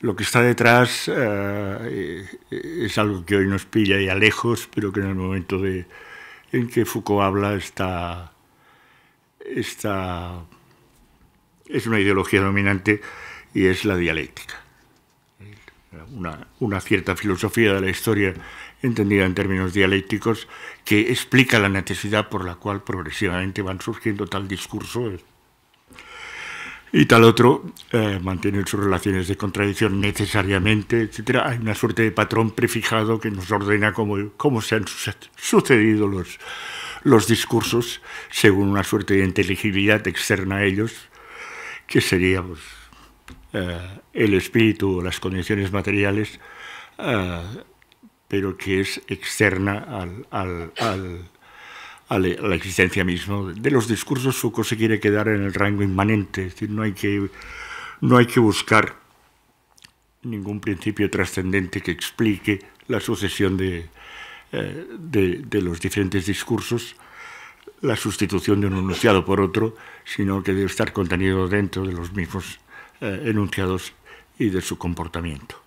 Lo que está detrás eh, eh, es algo que hoy nos pilla ya lejos, pero que en el momento de, en que Foucault habla está, está, es una ideología dominante y es la dialéctica. Una, una cierta filosofía de la historia entendida en términos dialécticos que explica la necesidad por la cual progresivamente van surgiendo tal discurso eh, y tal otro eh, mantienen sus relaciones de contradicción necesariamente, etc. Hay una suerte de patrón prefijado que nos ordena cómo, cómo se han sucedido los, los discursos según una suerte de inteligibilidad externa a ellos, que sería pues, eh, el espíritu o las condiciones materiales, eh, pero que es externa al, al a la existencia misma. De los discursos Foucault se quiere quedar en el rango inmanente, es decir, no hay que, buscar ningún principio trascendente que explique la sucesión eh, de, los diferentes discursos, la sustitución de un enunciado por otro, sino que debe estar contenido dentro de los mismos eh, enunciados y de su comportamiento.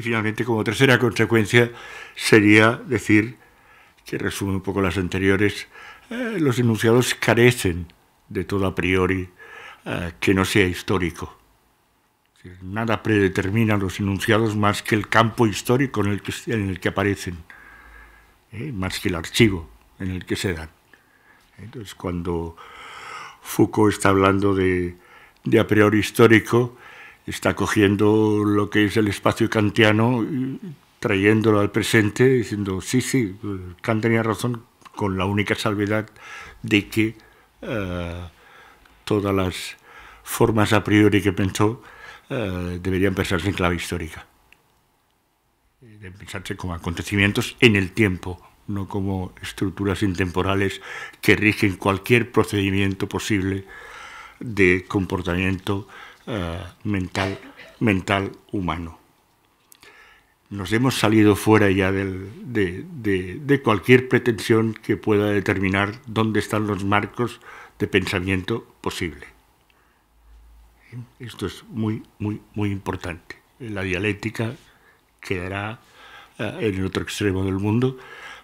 Y finalmente, como tercera consecuencia, sería decir, que resume un poco las anteriores, eh, los enunciados carecen de todo a priori eh, que no sea histórico. Nada predetermina los enunciados más que el campo histórico en el que, en el que aparecen, eh, más que el archivo en el que se dan. Entonces, cuando Foucault está hablando de a priori histórico, está cogiendo lo que es el espacio kantiano, trayéndolo al presente, diciendo, sí, sí, Kant tenía razón, con la única salvedad de que eh, todas las formas a priori que pensó eh, deberían pensarse en clave histórica, deben pensarse como acontecimientos en el tiempo, no como estructuras intemporales que rigen cualquier procedimiento posible de comportamiento eh, mental, mental humano. Nos hemos salido fuera ya de, cualquier pretensión que pueda determinar dónde están los marcos de pensamiento posible. Esto es muy, muy, muy importante. La dialéctica quedará eh, en el otro extremo del mundo.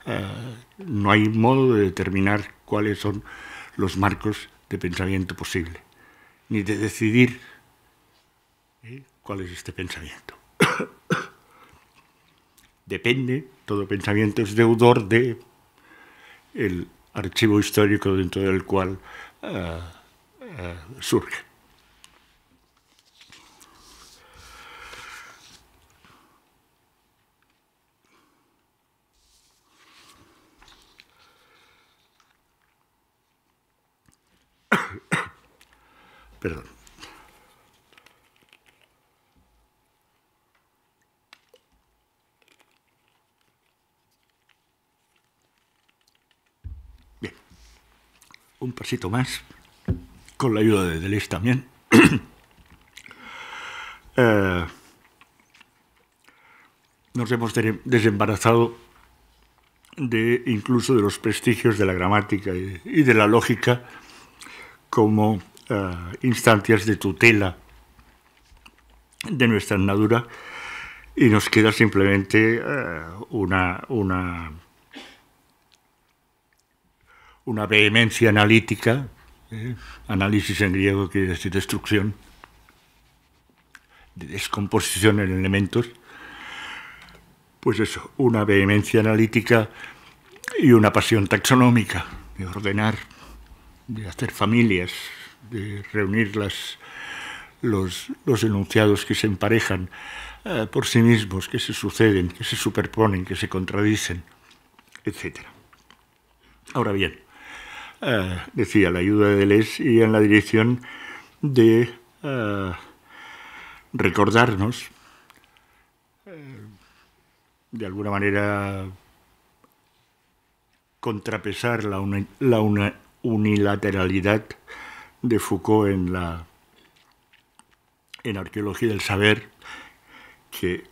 Eh, no hay modo de determinar cuáles son los marcos de pensamiento posible, ni de decidir ¿Eh? ¿Cuál es este pensamiento? Depende, todo pensamiento es deudor de el archivo histórico dentro del cual ah, ah, surge. Perdón. pasito más, con la ayuda de Deleuze también. Eh, nos hemos desembarazado de, incluso de los prestigios de la gramática y, de la lógica como eh, instancias de tutela de nuestra andadura y nos queda simplemente eh, una, una una vehemencia analítica, ¿eh? análisis en griego quiere decir destrucción, de descomposición en elementos, pues eso, una vehemencia analítica y una pasión taxonómica de ordenar, de hacer familias, de reunir las, los, los enunciados que se emparejan eh, por sí mismos, que se suceden, que se superponen, que se contradicen, etc. Ahora bien, decía, eh, la ayuda de Deleuze y en la dirección de eh, recordarnos, eh, de alguna manera, contrapesar la, la unilateralidad de Foucault en la en arqueología del saber que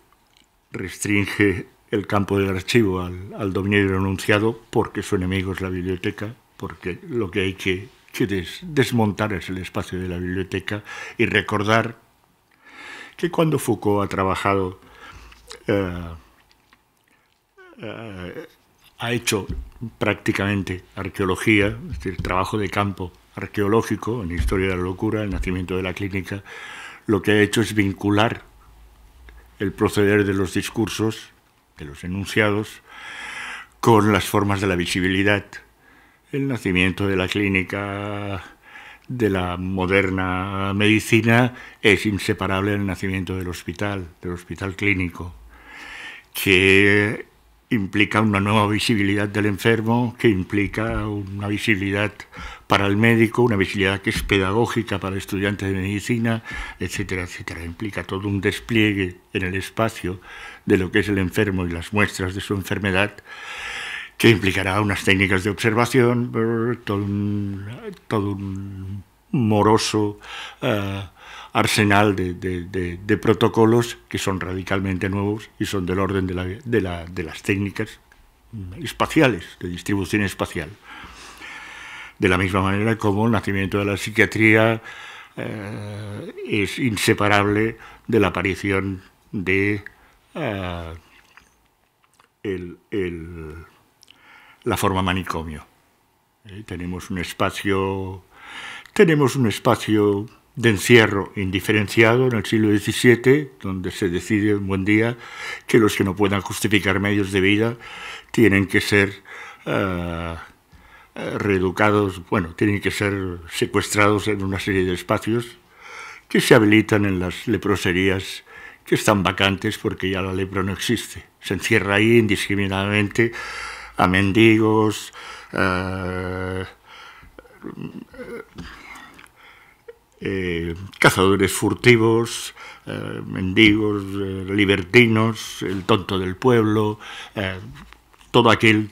restringe el campo del archivo al, al dominio del enunciado porque su enemigo es la biblioteca porque lo que hay que, desmontar es el espacio de la biblioteca y recordar que cuando Foucault ha trabajado, eh, eh, ha hecho prácticamente arqueología, es decir, trabajo de campo arqueológico en Historia de la Locura, el nacimiento de la clínica, lo que ha hecho es vincular el proceder de los discursos, de los enunciados, con las formas de la visibilidad, el nacimiento de la clínica de la moderna medicina es inseparable del nacimiento del hospital, del hospital clínico, que implica una nueva visibilidad del enfermo, que implica una visibilidad para el médico, una visibilidad que es pedagógica para el estudiante de medicina, etcétera, etcétera. Implica todo un despliegue en el espacio de lo que es el enfermo y las muestras de su enfermedad que implicará unas técnicas de observación, todo un, moroso eh, arsenal de, protocolos que son radicalmente nuevos y son del orden de, las técnicas espaciales, de distribución espacial. De la misma manera como el nacimiento de la psiquiatría eh, es inseparable de la aparición de eh, el la forma manicomio. Eh, tenemos un espacio, tenemos un espacio de encierro indiferenciado en el siglo XVII, donde se decide un buen día que los que no puedan justificar medios de vida tienen que ser eh, eh, reeducados, bueno, tienen que ser secuestrados en una serie de espacios que se habilitan en las leproserías que están vacantes porque ya la lepra no existe. Se encierra ahí indiscriminadamente a mendigos, eh, eh, cazadores furtivos, eh, mendigos, libertinos, el tonto del pueblo, todo aquel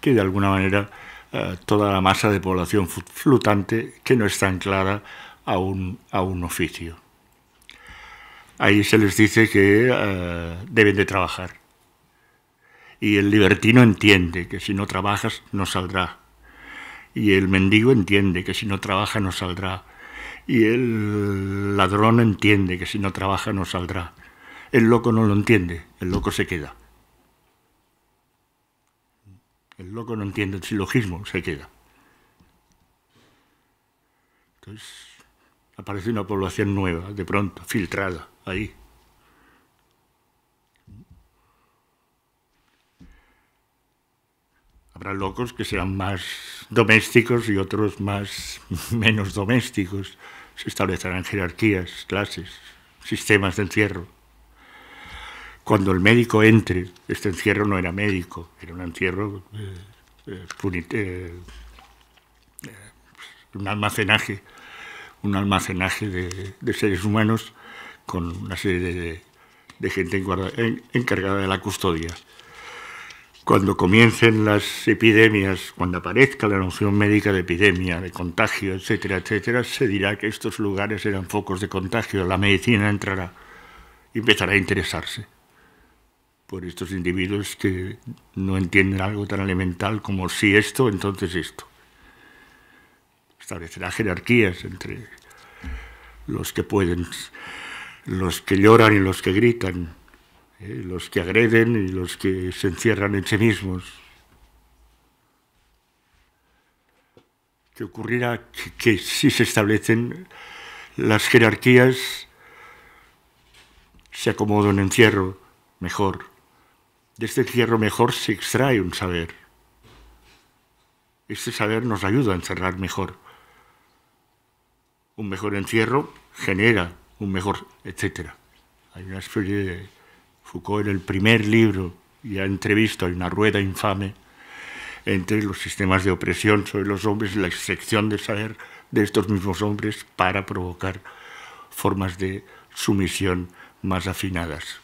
que de alguna manera toda la masa de población flotante que no está anclada a un, a un oficio. Ahí se les dice que deben de trabajar. Y el libertino entiende que si no trabajas no saldrá. Y el mendigo entiende que si no trabaja no saldrá. Y el ladrón entiende que si no trabaja no saldrá. El loco no lo entiende, el loco se queda. El loco no entiende el silogismo, se queda. Entonces aparece una población nueva, de pronto, filtrada, ahí, Habrá locos que sean más domésticos y otros más menos domésticos. Se establecerán jerarquías, clases, sistemas de encierro. Cuando el médico entre, este encierro no era médico, era un encierro eh, eh, eh, un almacenaje, un almacenaje de, seres humanos con una serie de gente encargada de la custodia cuando comiencen las epidemias, cuando aparezca la noción médica de epidemia, de contagio, etcétera, etcétera, se dirá que estos lugares eran focos de contagio. La medicina entrará y empezará a interesarse por estos individuos que no entienden algo tan elemental como si esto, entonces esto. Establecerá jerarquías entre los que pueden, los que lloran y los que gritan, ¿eh? los que agreden y los que se encierran en sí mismos. qué ocurrirá que, si se establecen las jerarquías, se acomoda un encierro mejor. De este encierro mejor se extrae un saber. Este saber nos ayuda a encerrar mejor. Un mejor encierro genera un mejor, etc. Hay una especie de Foucault en el primer libro y ha entrevisto en una rueda infame entre los sistemas de opresión sobre los hombres, la excepción de saber de estos mismos hombres para provocar formas de sumisión más afinadas,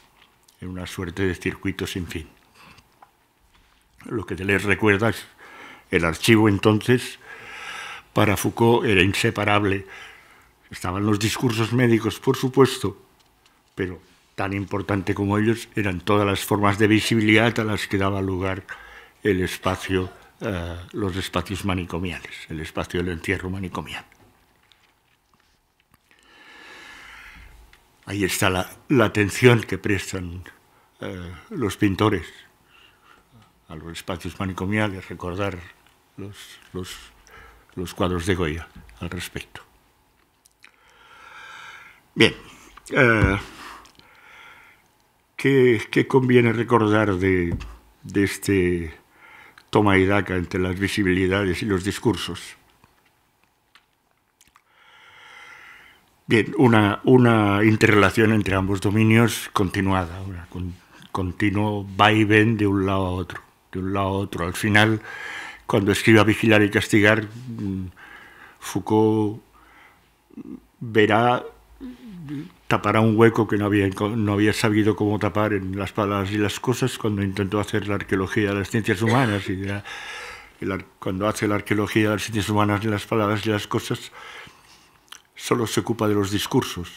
en una suerte de circuito sin fin. Lo que les recuerda es el archivo entonces, para Foucault era inseparable. Estaban los discursos médicos, por supuesto, pero tan importante como ellos eran todas las formas de visibilidad a las que daba lugar el espacio, eh, los espacios manicomiales, el espacio del encierro manicomial. Ahí está la, atención que prestan eh, los pintores a los espacios manicomiales, recordar los, cuadros de Goya al respecto. Bien. Eh, ¿Qué, conviene recordar de, este toma y daca entre las visibilidades y los discursos? Bien, una, una interrelación entre ambos dominios continuada, con, continuo va y ven de un lado a otro, de un lado a otro. Al final, cuando escriba Vigilar y Castigar, mm, Foucault verá tapará un hueco que no había, no había sabido cómo tapar en las palabras y las cosas cuando intentó hacer la arqueología de las ciencias humanas y cuando hace la arqueología de las ciencias humanas de las palabras y las cosas, solo se ocupa de los discursos.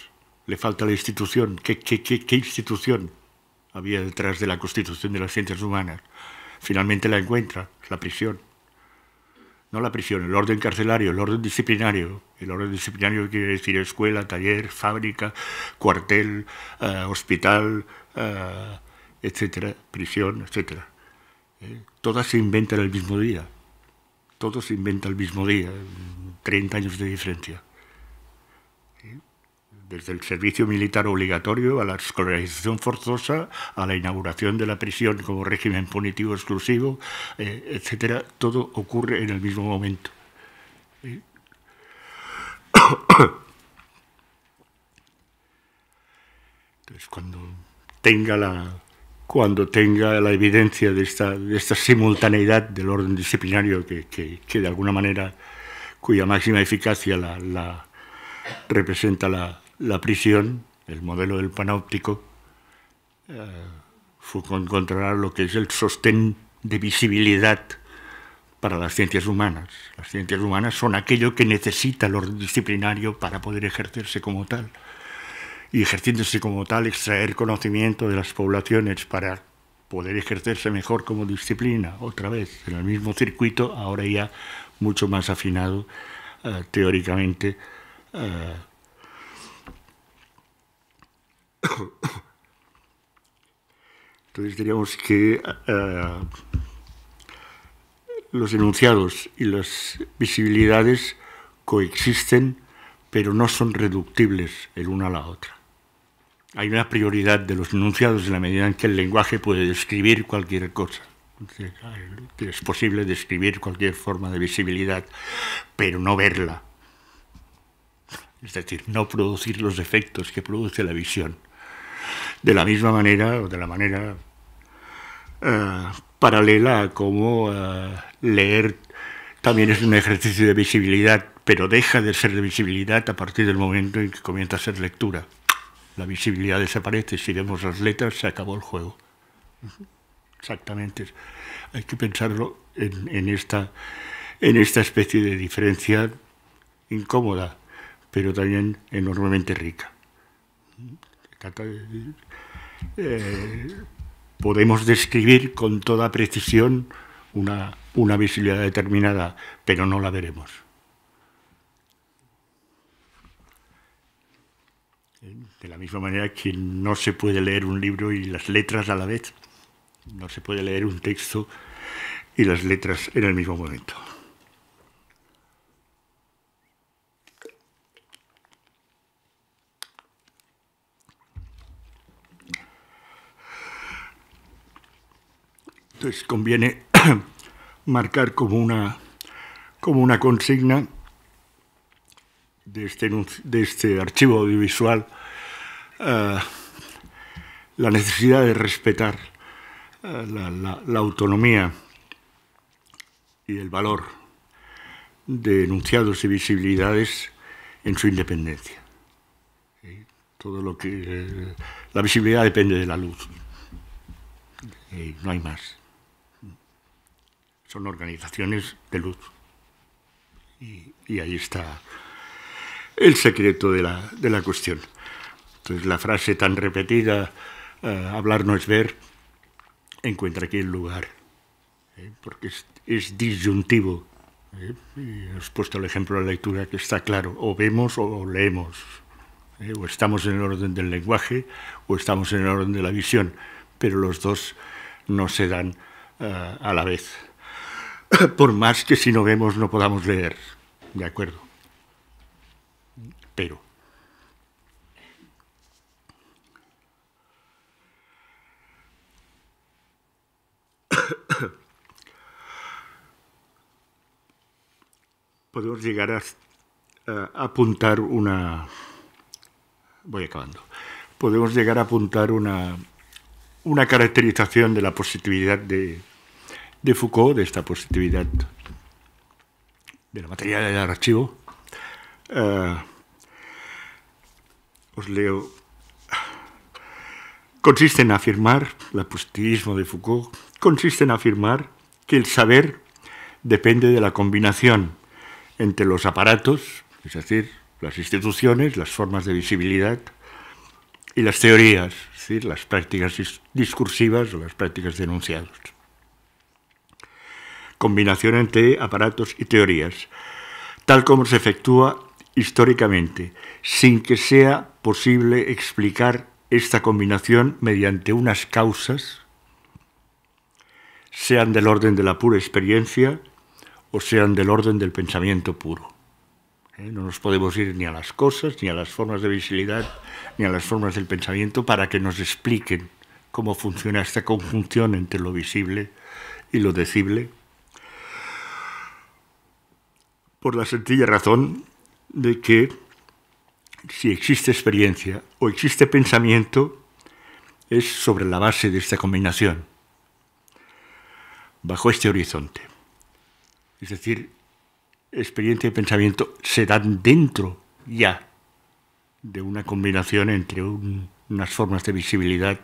Le falta la institución. qué institución había detrás de la constitución de las ciencias humanas? Finalmente la encuentra, la prisión. No la prisión, el orden carcelario, el orden disciplinario, el orden disciplinario quiere decir escuela, taller, fábrica, cuartel, eh, hospital, eh, etcétera, prisión, etcétera. Eh, Todas se inventan el mismo día. Todo se inventa el mismo día, 30 años de diferencia. Desde el servicio militar obligatorio a la escolarización forzosa, a la inauguración de la prisión como régimen punitivo exclusivo, etcétera, todo ocurre en el mismo momento. Entonces, cuando tenga la, cuando tenga la evidencia de esta, de esta simultaneidad del orden disciplinario que, que, de alguna manera, cuya máxima eficacia la, representa la, prisión, el modelo del panóptico, eh, Foucault encontrará lo que es el sostén de visibilidad para las ciencias humanas. Las ciencias humanas son aquello que necesita lo disciplinario para poder ejercerse como tal. Y ejerciéndose como tal, extraer conocimiento de las poblaciones para poder ejercerse mejor como disciplina, otra vez, en el mismo circuito, ahora ya mucho más afinado eh, teóricamente. Eh. Entonces diríamos que eh, los enunciados y las visibilidades coexisten, pero no son reductibles el una a la otra. Hay una prioridad de los enunciados en la medida en que el lenguaje puede describir cualquier cosa. Es posible describir cualquier forma de visibilidad, pero no verla. Es decir, no producir los efectos que produce la visión. De la misma manera, o de la manera eh, paralela a cómo eh, leer también es un ejercicio de visibilidad, pero deja de ser de visibilidad a partir del momento en que comienza a ser lectura. La visibilidad desaparece, si vemos las letras se acabó el juego. Exactamente. Hay que pensarlo en, esta, en esta especie de diferencia incómoda, pero también enormemente rica podemos describir con toda precisión una, visibilidad determinada, pero no la veremos. De la misma manera que no se puede leer un libro y las letras a la vez, no se puede leer un texto y las letras en el mismo momento. Entonces conviene marcar como una, consigna de este, este archivo audiovisual eh, la necesidad de respetar eh, la, autonomía y el valor de enunciados y visibilidades en su independencia. Todo lo que eh, la visibilidad depende de la luz. no hay más son organizaciones de luz. Y, ahí está el secreto de la, de la, cuestión. Entonces la frase tan repetida, eh, hablar no es ver, encuentra aquí el lugar, ¿eh? porque es, disyuntivo. ¿eh? os he puesto el ejemplo de la lectura que está claro, o vemos o leemos, o estamos en el orden del lenguaje o estamos en el orden de la visión, pero los dos no se dan a la vez. por más que si no vemos no podamos leer, ¿de acuerdo? Pero podemos llegar a, apuntar una... Voy acabando. Podemos llegar a apuntar una, una caracterización de la positividad de, de Foucault, de esta positividad de la materia del archivo. Eh, os leo. Consiste en afirmar, el positivismo de Foucault, consiste en afirmar que el saber depende de la combinación entre los aparatos, es decir, las instituciones, las formas de visibilidad, y las teorías, es decir, las prácticas discursivas o las prácticas denunciadas combinación entre aparatos y teorías, tal como se efectúa históricamente, sin que sea posible explicar esta combinación mediante unas causas, sean del orden de la pura experiencia o sean del orden del pensamiento puro. ¿Eh? No nos podemos ir ni a las cosas, ni a las formas de visibilidad, ni a las formas del pensamiento para que nos expliquen cómo funciona esta conjunción entre lo visible y lo decible por la sencilla razón de que si existe experiencia o existe pensamiento, es sobre la base de esta combinación, bajo este horizonte. Es decir, experiencia y pensamiento se dan dentro ya de una combinación entre unas formas de visibilidad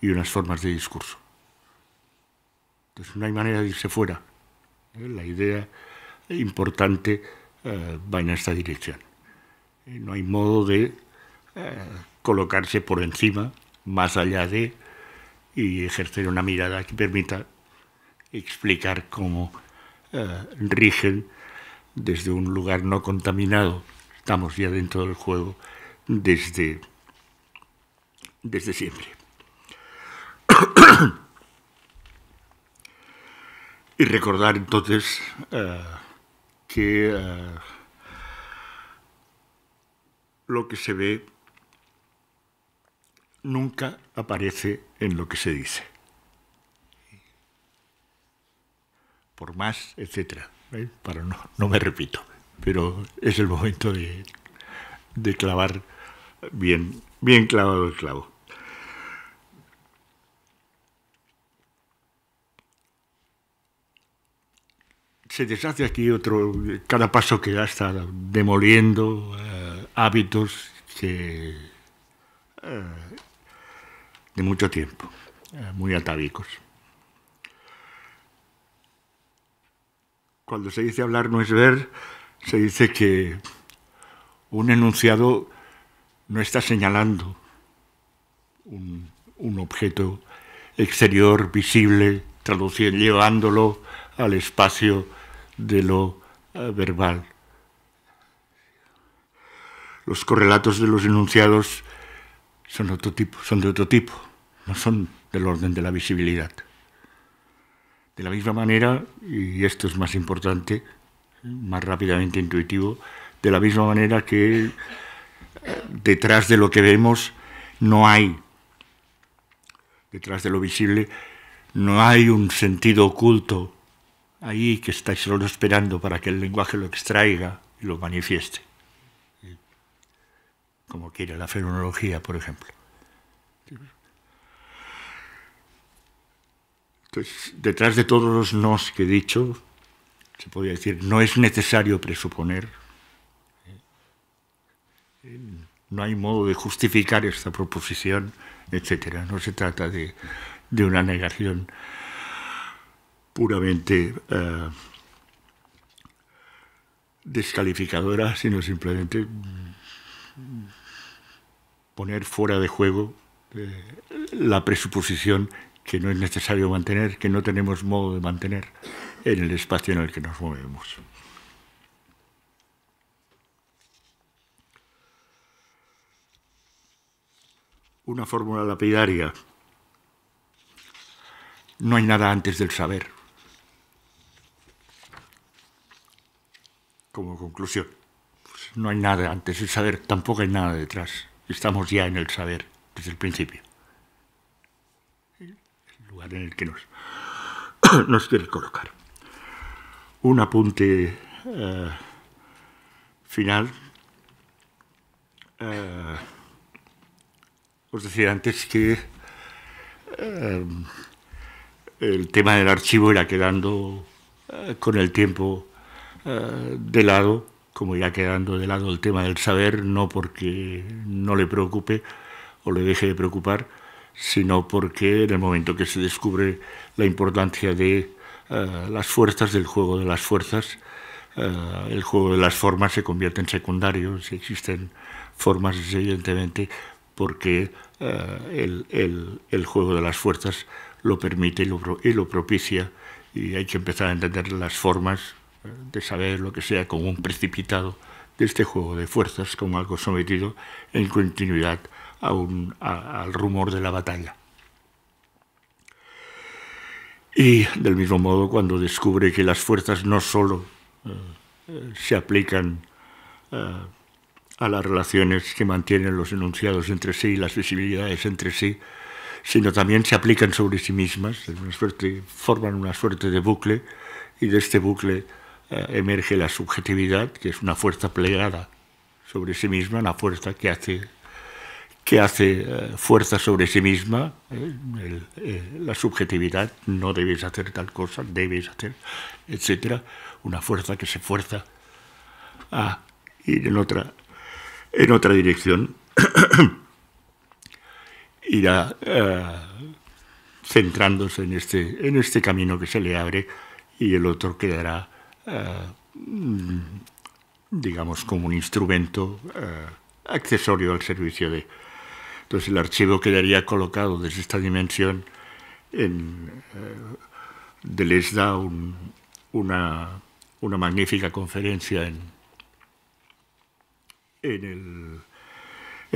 y unas formas de discurso. Entonces no hay manera de irse fuera. ¿eh? La idea importante eh, va en esta dirección. No hay modo de eh, colocarse por encima, más allá de, y ejercer una mirada que permita explicar cómo eh, rigen desde un lugar no contaminado, estamos ya dentro del juego, desde, desde siempre. y recordar entonces que eh, lo que se ve nunca aparece en lo que se dice. Por más, etcétera. ¿eh? Para no, no, me repito, pero es el momento de, de clavar bien, bien clavado el clavo. se deshace aquí otro, cada paso que da está demoliendo eh, hábitos eh, de mucho tiempo, eh, muy atávicos. Cuando se dice hablar no es ver, se dice que un enunciado no está señalando un, un objeto exterior, visible, traduciendo, llevándolo al espacio de lo eh, verbal. Los correlatos de los enunciados son, otro tipo, son de otro tipo, no son del orden de la visibilidad. De la misma manera, y esto es más importante, más rápidamente intuitivo, de la misma manera que eh, detrás de lo que vemos no hay, detrás de lo visible, no hay un sentido oculto ahí que estáis solo esperando para que el lenguaje lo extraiga y lo manifieste, como quiere la fenomenología, por ejemplo. Entonces, detrás de todos los nos que he dicho, se podría decir, no es necesario presuponer, no hay modo de justificar esta proposición, etc. No se trata de una negación puramente eh, descalificadora, sino simplemente poner fuera de juego eh, la presuposición que no es necesario mantener, que no tenemos modo de mantener en el espacio en el que nos movemos. Una fórmula lapidaria. No hay nada antes del saber. como conclusión. Pues, no hay nada antes del saber, tampoco hay nada detrás. Estamos ya en el saber desde el principio. El lugar en el que nos, nos quiere colocar. Un apunte eh, final. Eh, os decía antes que eh, el tema del archivo era quedando con el tiempo Ah, de lado, como ya quedando de lado el tema del saber, no porque no le preocupe o le deje de preocupar, sino porque en el momento que se descubre la importancia de ah, las fuerzas, del juego de las fuerzas, ah, el juego de las formas se convierte en secundario, si existen formas evidentemente, porque el, el, juego de las fuerzas lo permite y lo, y lo propicia, y hay que empezar a entender las formas de saber lo que sea como un precipitado de este juego de fuerzas, como algo sometido en continuidad al rumor de la batalla. Y del mismo modo, cuando descubre que las fuerzas no solo eh, se aplican eh, a las relaciones que mantienen los enunciados entre sí y las visibilidades entre sí, sino también se aplican sobre sí mismas, suerte, forman una suerte de bucle, y de este bucle eh, emerge la subjetividad, que es una fuerza plegada sobre sí misma, una fuerza que hace, que hace eh, fuerza sobre sí misma. Eh, la subjetividad, no debes hacer tal cosa, debes hacer, etc. Una fuerza que se fuerza a ir en otra, en otra dirección, irá centrándose en este, en este camino que se le abre y el otro quedará eh, mm, digamos, como un instrumento eh, accesorio al servicio de... Entonces el archivo quedaría colocado desde esta dimensión eh, de les da una, una magnífica conferencia en, en el,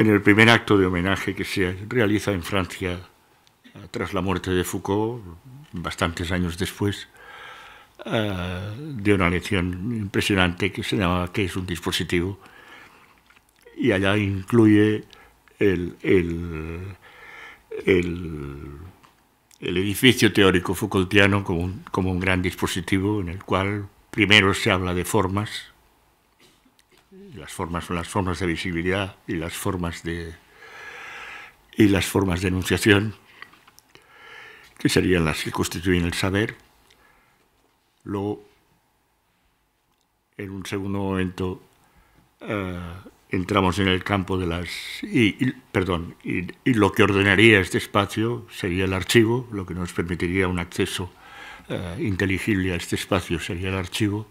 en el, primer acto de homenaje que se realiza en Francia tras la muerte de Foucault, bastantes años después, Ah, de una lección impresionante que se llama que es un dispositivo? Y allá incluye el, edificio teórico Foucaultiano como un, un gran dispositivo en el cual primero se habla de formas, las formas son las formas de visibilidad y las formas de y las formas de enunciación que serían las que constituyen el saber Luego, en un segundo momento, eh, entramos en el campo de las... perdón, y, lo que ordenaría este espacio sería el archivo, lo que nos permitiría un acceso eh, inteligible a este espacio sería el archivo.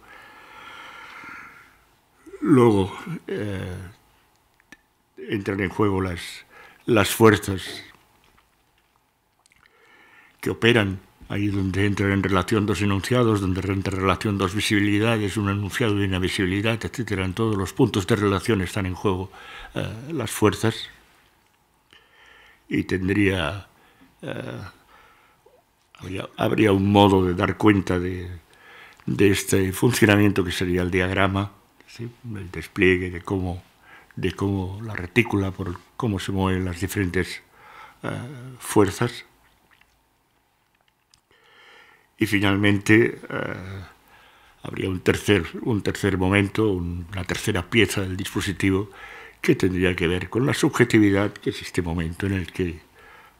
Luego eh, entran en juego las, las fuerzas que operan ahí donde entran en relación dos enunciados, donde entra en relación dos visibilidades, un enunciado y una visibilidad, etc. En todos los puntos de relación están en juego eh, las fuerzas y tendría... Eh, habría, un modo de dar cuenta de, este funcionamiento que sería el diagrama, el despliegue de cómo, de cómo la retícula, por cómo se mueven las diferentes eh, fuerzas y finalmente eh, habría un tercer, un tercer momento, una tercera pieza del dispositivo que tendría que ver con la subjetividad, que es este momento en el que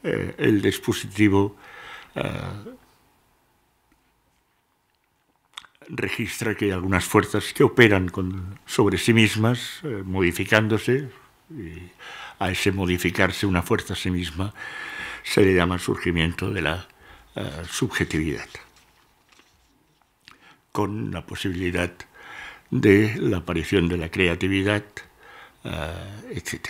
eh, el dispositivo eh, registra que algunas fuerzas que operan sobre sí mismas, modificándose, y a ese modificarse una fuerza a sí misma se le llama surgimiento de la subjetividad con la posibilidad de la aparición de la creatividad, eh, etc.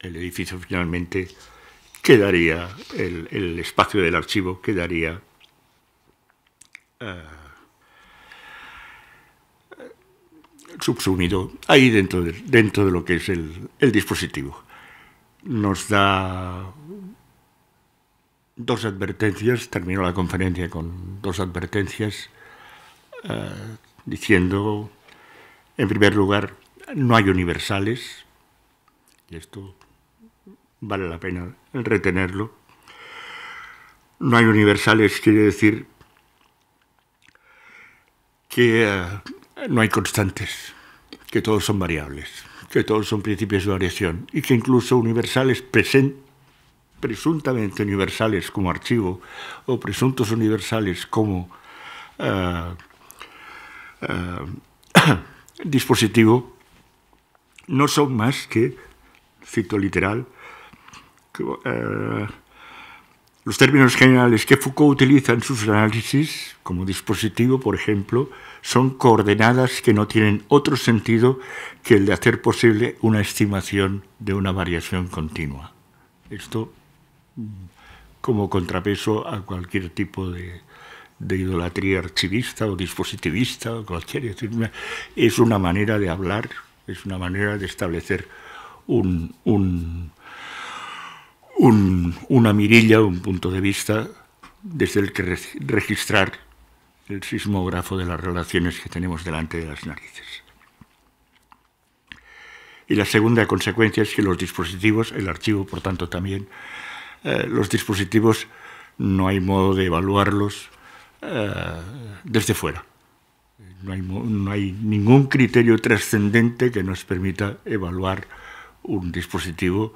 El edificio finalmente quedaría, el, espacio del archivo quedaría eh, subsumido ahí dentro de, dentro de lo que es el, el dispositivo. Nos da dos advertencias, terminó la conferencia con dos advertencias, eh, diciendo, en primer lugar, no hay universales, y esto vale la pena retenerlo. No hay universales, quiere decir que eh, no hay constantes, que todos son variables, que todos son principios de variación y que incluso universales presentes presuntamente universales como archivo o presuntos universales como eh, eh, dispositivo, no son más que, cito literal, eh, los términos generales que Foucault utiliza en sus análisis como dispositivo, por ejemplo, son coordenadas que no tienen otro sentido que el de hacer posible una estimación de una variación continua. Esto como contrapeso a cualquier tipo de, idolatría archivista o dispositivista o cualquier. Es, una, manera de hablar, es una manera de establecer un, una mirilla, un punto de vista desde el que registrar el sismógrafo de las relaciones que tenemos delante de las narices. Y la segunda consecuencia es que los dispositivos, el archivo, por tanto, también eh, los dispositivos no hay modo de evaluarlos eh, desde fuera. No hay, ningún criterio trascendente que nos permita evaluar un dispositivo.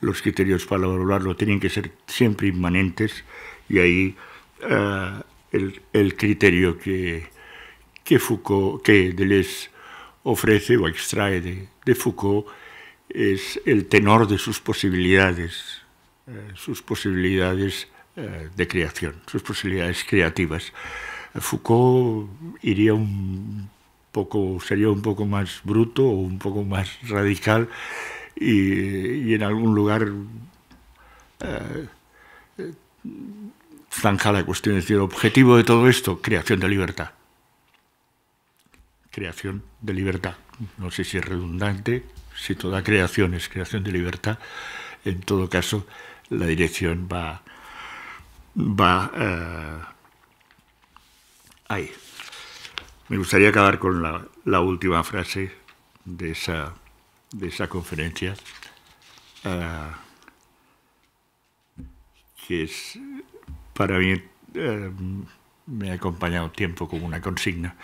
Los criterios para evaluarlo tienen que ser siempre inmanentes y ahí eh, el, criterio que, que, Foucault, que Deleuze ofrece o extrae de Foucault es el tenor de sus posibilidades eh, sus posibilidades eh, de creación, sus posibilidades creativas. Foucault iría un poco, sería un poco más bruto o un poco más radical y, en algún lugar eh, franja la cuestión, es decir, el objetivo de todo esto, creación de libertad. Creación de libertad. No sé si es redundante, si toda creación es creación de libertad, en todo caso la dirección va, va eh, ahí. Me gustaría acabar con la, última frase de esa, de esa conferencia, eh, que es para mí eh, me ha acompañado tiempo como una consigna.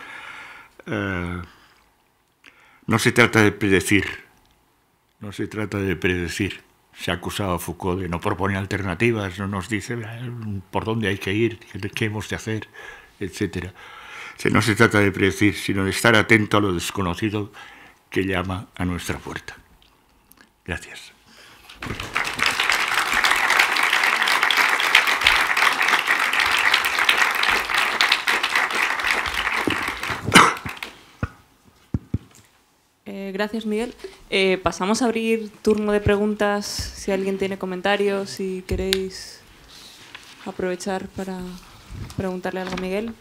no se trata de predecir, no se trata de predecir se ha acusado a Foucault de no proponer alternativas, no nos dice ah, por dónde hay que ir, qué hemos de hacer, etc. No se trata de predecir, sino de estar atento a lo desconocido que llama a nuestra puerta. Gracias. Eh, gracias, Miguel. Eh, pasamos a abrir turno de preguntas, si alguien tiene comentarios, si queréis aprovechar para preguntarle algo a Miguel.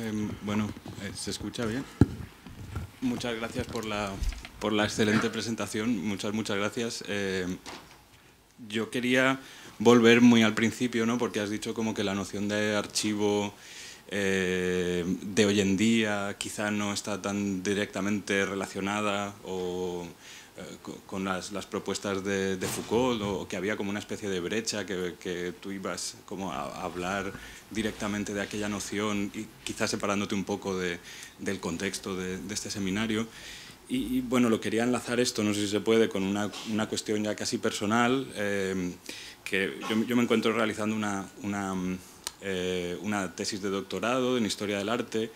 Em, bueno, eh, ¿se escucha bien? Muchas gracias por la, por la excelente presentación, muchas, muchas gracias. Em, yo quería volver muy al principio, ¿no? Porque has dicho como que la noción de archivo eh, de hoy en día quizá no está tan directamente relacionada eh, con las, propuestas de, Foucault o que había como una especie de brecha que, tú ibas como a hablar directamente de aquella noción y quizás separándote un poco del contexto de, este seminario. Y, bueno, lo quería enlazar esto, no sé si se puede, con una, cuestión ya casi personal. Eh, que yo, me encuentro realizando una, mm, eh, una, tesis de doctorado en Historia del Arte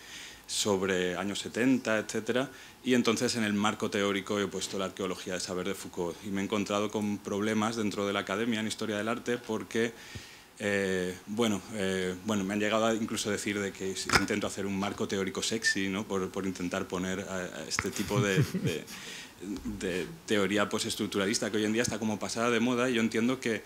sobre años 70, etc. y entonces en el marco teórico he puesto la arqueología de saber de Foucault y me he encontrado con problemas dentro de la academia en historia del arte porque eh, bueno, eh, bueno, me han llegado a incluso decir de que intento hacer un marco teórico sexy ¿no? por, intentar poner este tipo de de teoría postestructuralista que hoy en día está como pasada de moda y yo entiendo que,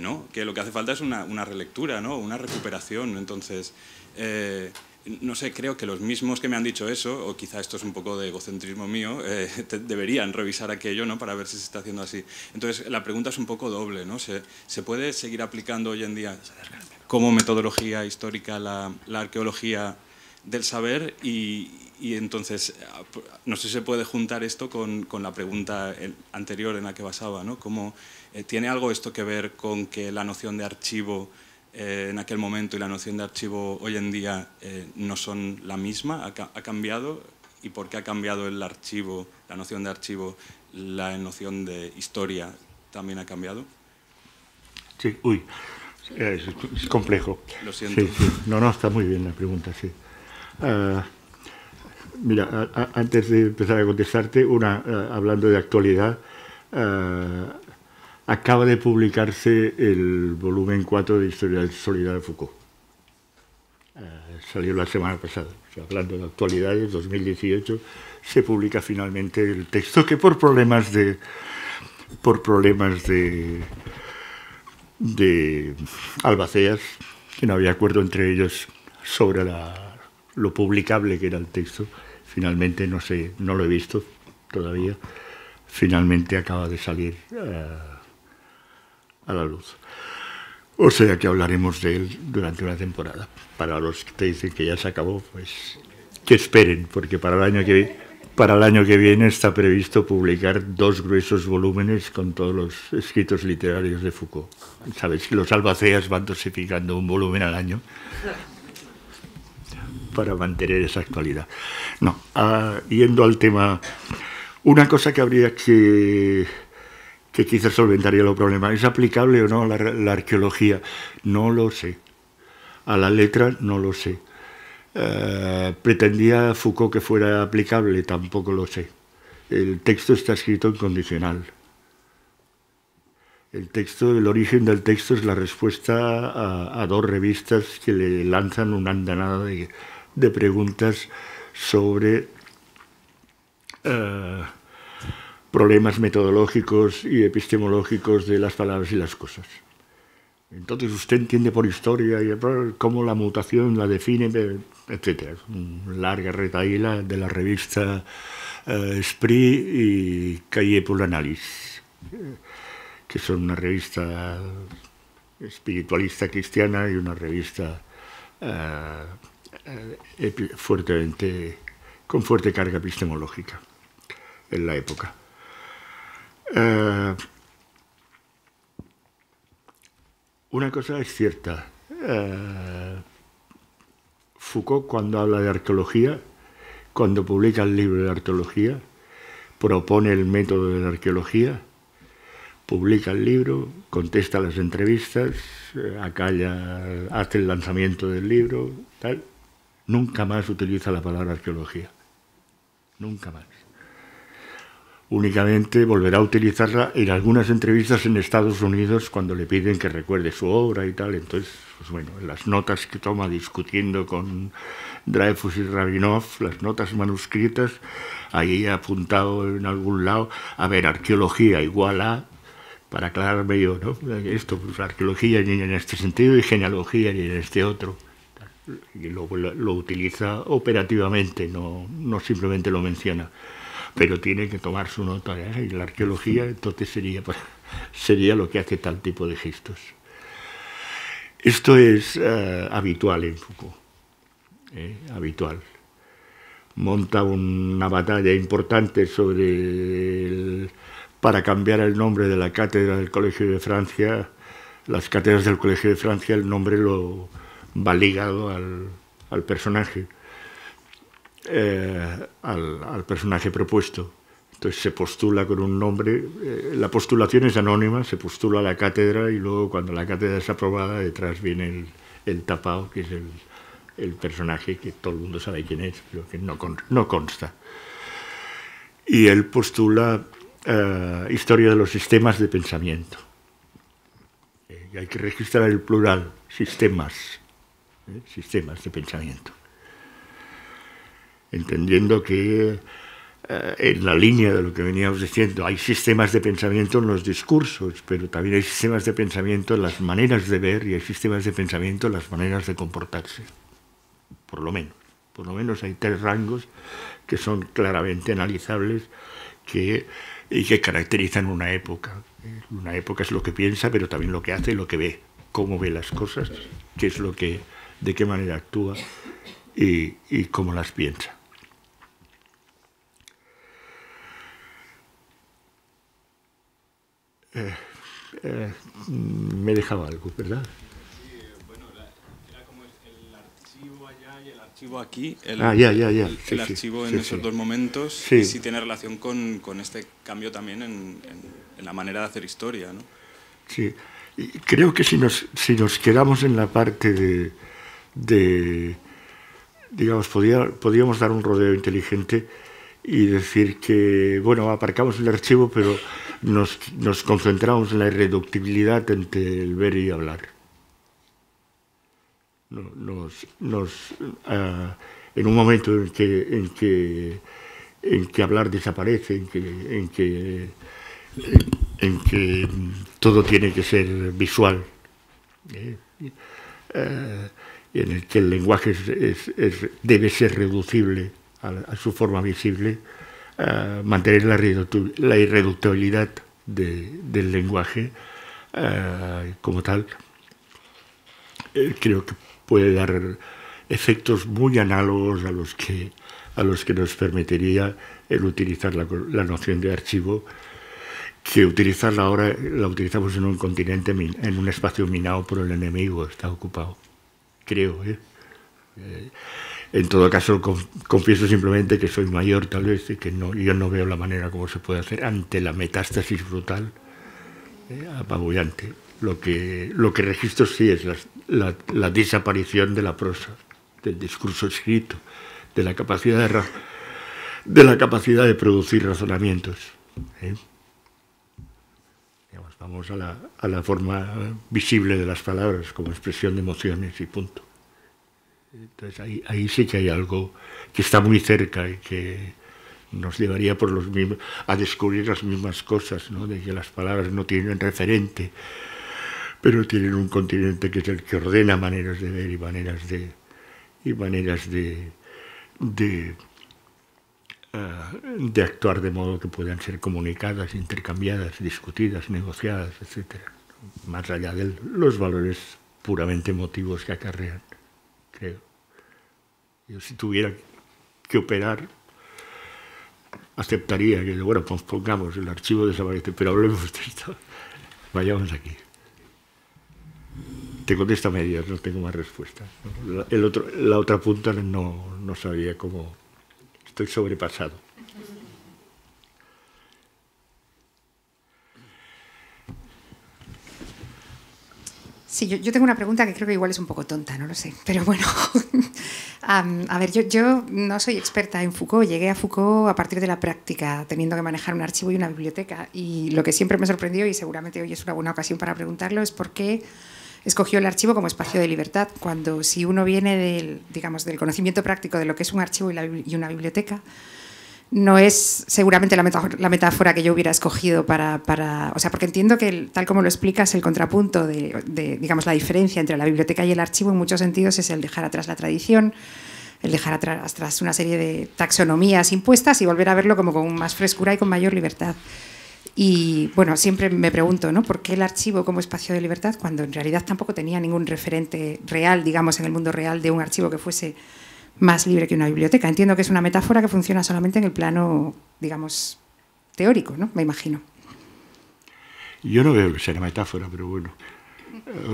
no, que lo que hace falta es una, relectura, ¿no? una recuperación. Entonces, eh, no sé, creo que los mismos que me han dicho eso, o quizá esto es un poco de egocentrismo mío, eh, deberían revisar aquello ¿no? para ver si se está haciendo así. Entonces, la pregunta es un poco doble. ¿no? ¿Se, se puede seguir aplicando hoy en día como metodología histórica la, la arqueología del saber y, y entonces, ah, no sé si se puede juntar esto con, la pregunta anterior en la que basaba, ¿no? ¿Cómo, eh, ¿Tiene algo esto que ver con que la noción de archivo eh, en aquel momento y la noción de archivo hoy en día eh, no son la misma? ¿Ha, cambiado? ¿Y por qué ha cambiado el archivo, la noción de archivo, la noción de historia también ha cambiado? Sí, uy, es, complejo. Lo siento. No, no, está muy bien la pregunta, sí. Ah, Mira, antes de empezar a contestarte, una eh, hablando de actualidad, eh, acaba de publicarse el volumen 4 de Historia de Solidaridad de Foucault. Eh, salió la semana pasada. hablando de actualidades, 2018, se publica finalmente el texto que por problemas de por problemas de de albaceas, que no había acuerdo entre ellos sobre la lo publicable que era el texto. Finalmente, no sé, no lo he visto todavía. Finalmente acaba de salir eh, a la luz. O sea que hablaremos de él durante una temporada. Para los que te dicen que ya se acabó, pues que esperen, porque para el año que, para el año que viene está previsto publicar dos gruesos volúmenes con todos los escritos literarios de Foucault. Sabes que los albaceas van dosificando un volumen al año para mantener esa actualidad. No, ah, yendo al tema, una cosa que habría que que quizás solventaría los problemas. ¿Es aplicable o no la, la arqueología? No lo sé. A la letra no lo sé. Eh, ¿Pretendía Foucault que fuera aplicable? Tampoco lo sé. El texto está escrito en condicional. El texto, el origen del texto es la respuesta a, a dos revistas que le lanzan una andanada de, de preguntas sobre eh, problemas metodológicos y epistemológicos de las palabras y las cosas. Entonces usted entiende por historia y cómo la mutación la define, eh, etc. Larga retaíla de la revista eh, Esprit y Calle pour Análisis, que son una revista espiritualista cristiana y una revista eh, fuertemente, con fuerte carga epistemológica en la época. Eh, una cosa es cierta. Eh, Foucault cuando habla de arqueología, cuando publica el libro de arqueología, propone el método de la arqueología, publica el libro, contesta las entrevistas, acalla, hace el lanzamiento del libro, tal nunca más utiliza la palabra arqueología. Nunca más. Únicamente volverá a utilizarla en algunas entrevistas en Estados Unidos cuando le piden que recuerde su obra y tal. Entonces, pues bueno, las notas que toma discutiendo con Dreyfus y Rabinov, las notas manuscritas, ahí apuntado en algún lado, a ver, arqueología igual a para aclararme yo, ¿no? Esto, pues arqueología en este sentido y genealogía en este otro lo, lo, lo utiliza operativamente, no, no simplemente lo menciona pero tiene que tomar su nota. en ¿eh? Y la arqueología entonces sería, pues, sería lo que hace tal tipo de gestos. Esto es eh, habitual en Foucault, ¿eh? habitual. Monta una batalla importante sobre el, para cambiar el nombre de la cátedra del Colegio de Francia. Las cátedras del Colegio de Francia, el nombre lo, va ligado al, personaje, eh, al, personaje propuesto. Entonces se postula con un nombre, eh, la postulación es anónima, se postula la cátedra y luego cuando la cátedra es aprobada detrás viene el, tapao, tapado, que es el, personaje que todo el mundo sabe quién es, pero que no, consta. Y él postula eh, Historia de los sistemas de pensamiento. y hay que registrar el plural, sistemas ¿eh? sistemas de pensamiento. Entendiendo que eh, en la línea de lo que veníamos diciendo, hay sistemas de pensamiento en los discursos, pero también hay sistemas de pensamiento en las maneras de ver y hay sistemas de pensamiento en las maneras de comportarse, por lo menos. Por lo menos hay tres rangos que son claramente analizables que, y que caracterizan una época. Una época es lo que piensa, pero también lo que hace y lo que ve, cómo ve las cosas, qué es lo que de qué manera actúa y, cómo las piensa. Eh, eh, me he me dejaba algo, ¿verdad? bueno, era como el, archivo allá y el archivo aquí, el, ah, ya, ya, ya. archivo en esos dos momentos, y si tiene relación con, este cambio también en, la manera de hacer historia, ¿no? Sí, creo que si si nos quedamos en la parte de, de, digamos, podía, podíamos dar un rodeo inteligente y decir que, bueno, aparcamos el archivo, pero nos, concentramos en la irreductibilidad entre el ver y hablar. Nos, nos, ah, en un momento en que, en que, en que hablar desaparece, en que, en que, todo tiene que ser visual. ¿eh? eh en el que el lenguaje debe ser reducible a, su forma visible, eh, mantener la, la irreductibilidad del lenguaje eh, como tal, eh, creo que puede dar efectos muy análogos a los que, a los que nos permitiría el utilizar la, la noción de archivo que utilizarla ahora la utilizamos en un continente, en un espacio minado por el enemigo, está ocupado creo. ¿eh? ¿eh? en todo caso, confieso simplemente que soy mayor tal vez y que no, yo no veo la manera como se puede hacer ante la metástasis brutal, eh, apabullante. Lo que, lo que registro sí es la, la, desaparición de la prosa, del discurso escrito, de la capacidad de, de, la capacidad de producir razonamientos. ¿eh? Vamos a la, a la forma visible de las palabras como expresión de emociones y punto. Entonces ahí, sí que hay algo que está muy cerca y que nos llevaría por los mismos, a descubrir las mismas cosas, ¿no? de que las palabras no tienen referente, pero tienen un continente que es el que ordena maneras de ver y maneras de, maneras de de actuar de modo que puedan ser comunicadas, intercambiadas, discutidas, negociadas, etc. Más allá de los valores puramente motivos que acarrean, creo. Yo si tuviera que operar, aceptaría que, bueno, pongamos el archivo desaparece, pero hablemos de esto. Vayamos aquí. Te contesta medias, no tengo más respuestas. La, el la otra punta no, no sabía cómo Estoy sobrepasado. Sí, yo, tengo una pregunta que creo que igual es un poco tonta, no lo sé. Pero bueno, a ver, yo, yo, no soy experta en Foucault. Llegué a Foucault a partir de la práctica, teniendo que manejar un archivo y una biblioteca. Y lo que siempre me sorprendió, y seguramente hoy es una buena ocasión para preguntarlo, es por qué escogió el archivo como espacio de libertad, cuando si uno viene del, digamos, del conocimiento práctico de lo que es un archivo y, una biblioteca, no es seguramente la metáfora, que yo hubiera escogido para, o sea, porque entiendo que tal como lo explicas, el contrapunto de, digamos, la diferencia entre la biblioteca y el archivo en muchos sentidos es el dejar atrás la tradición, el dejar atrás, atrás una serie de taxonomías impuestas y volver a verlo como con más frescura y con mayor libertad. Y bueno, siempre me pregunto, ¿no? ¿Por qué el archivo como espacio de libertad cuando en realidad tampoco tenía ningún referente real, digamos, en el mundo real de un archivo que fuese más libre que una biblioteca? Entiendo que es una metáfora que funciona solamente en el plano, digamos, teórico, ¿no? Me imagino. Yo no veo que sea una metáfora, pero bueno.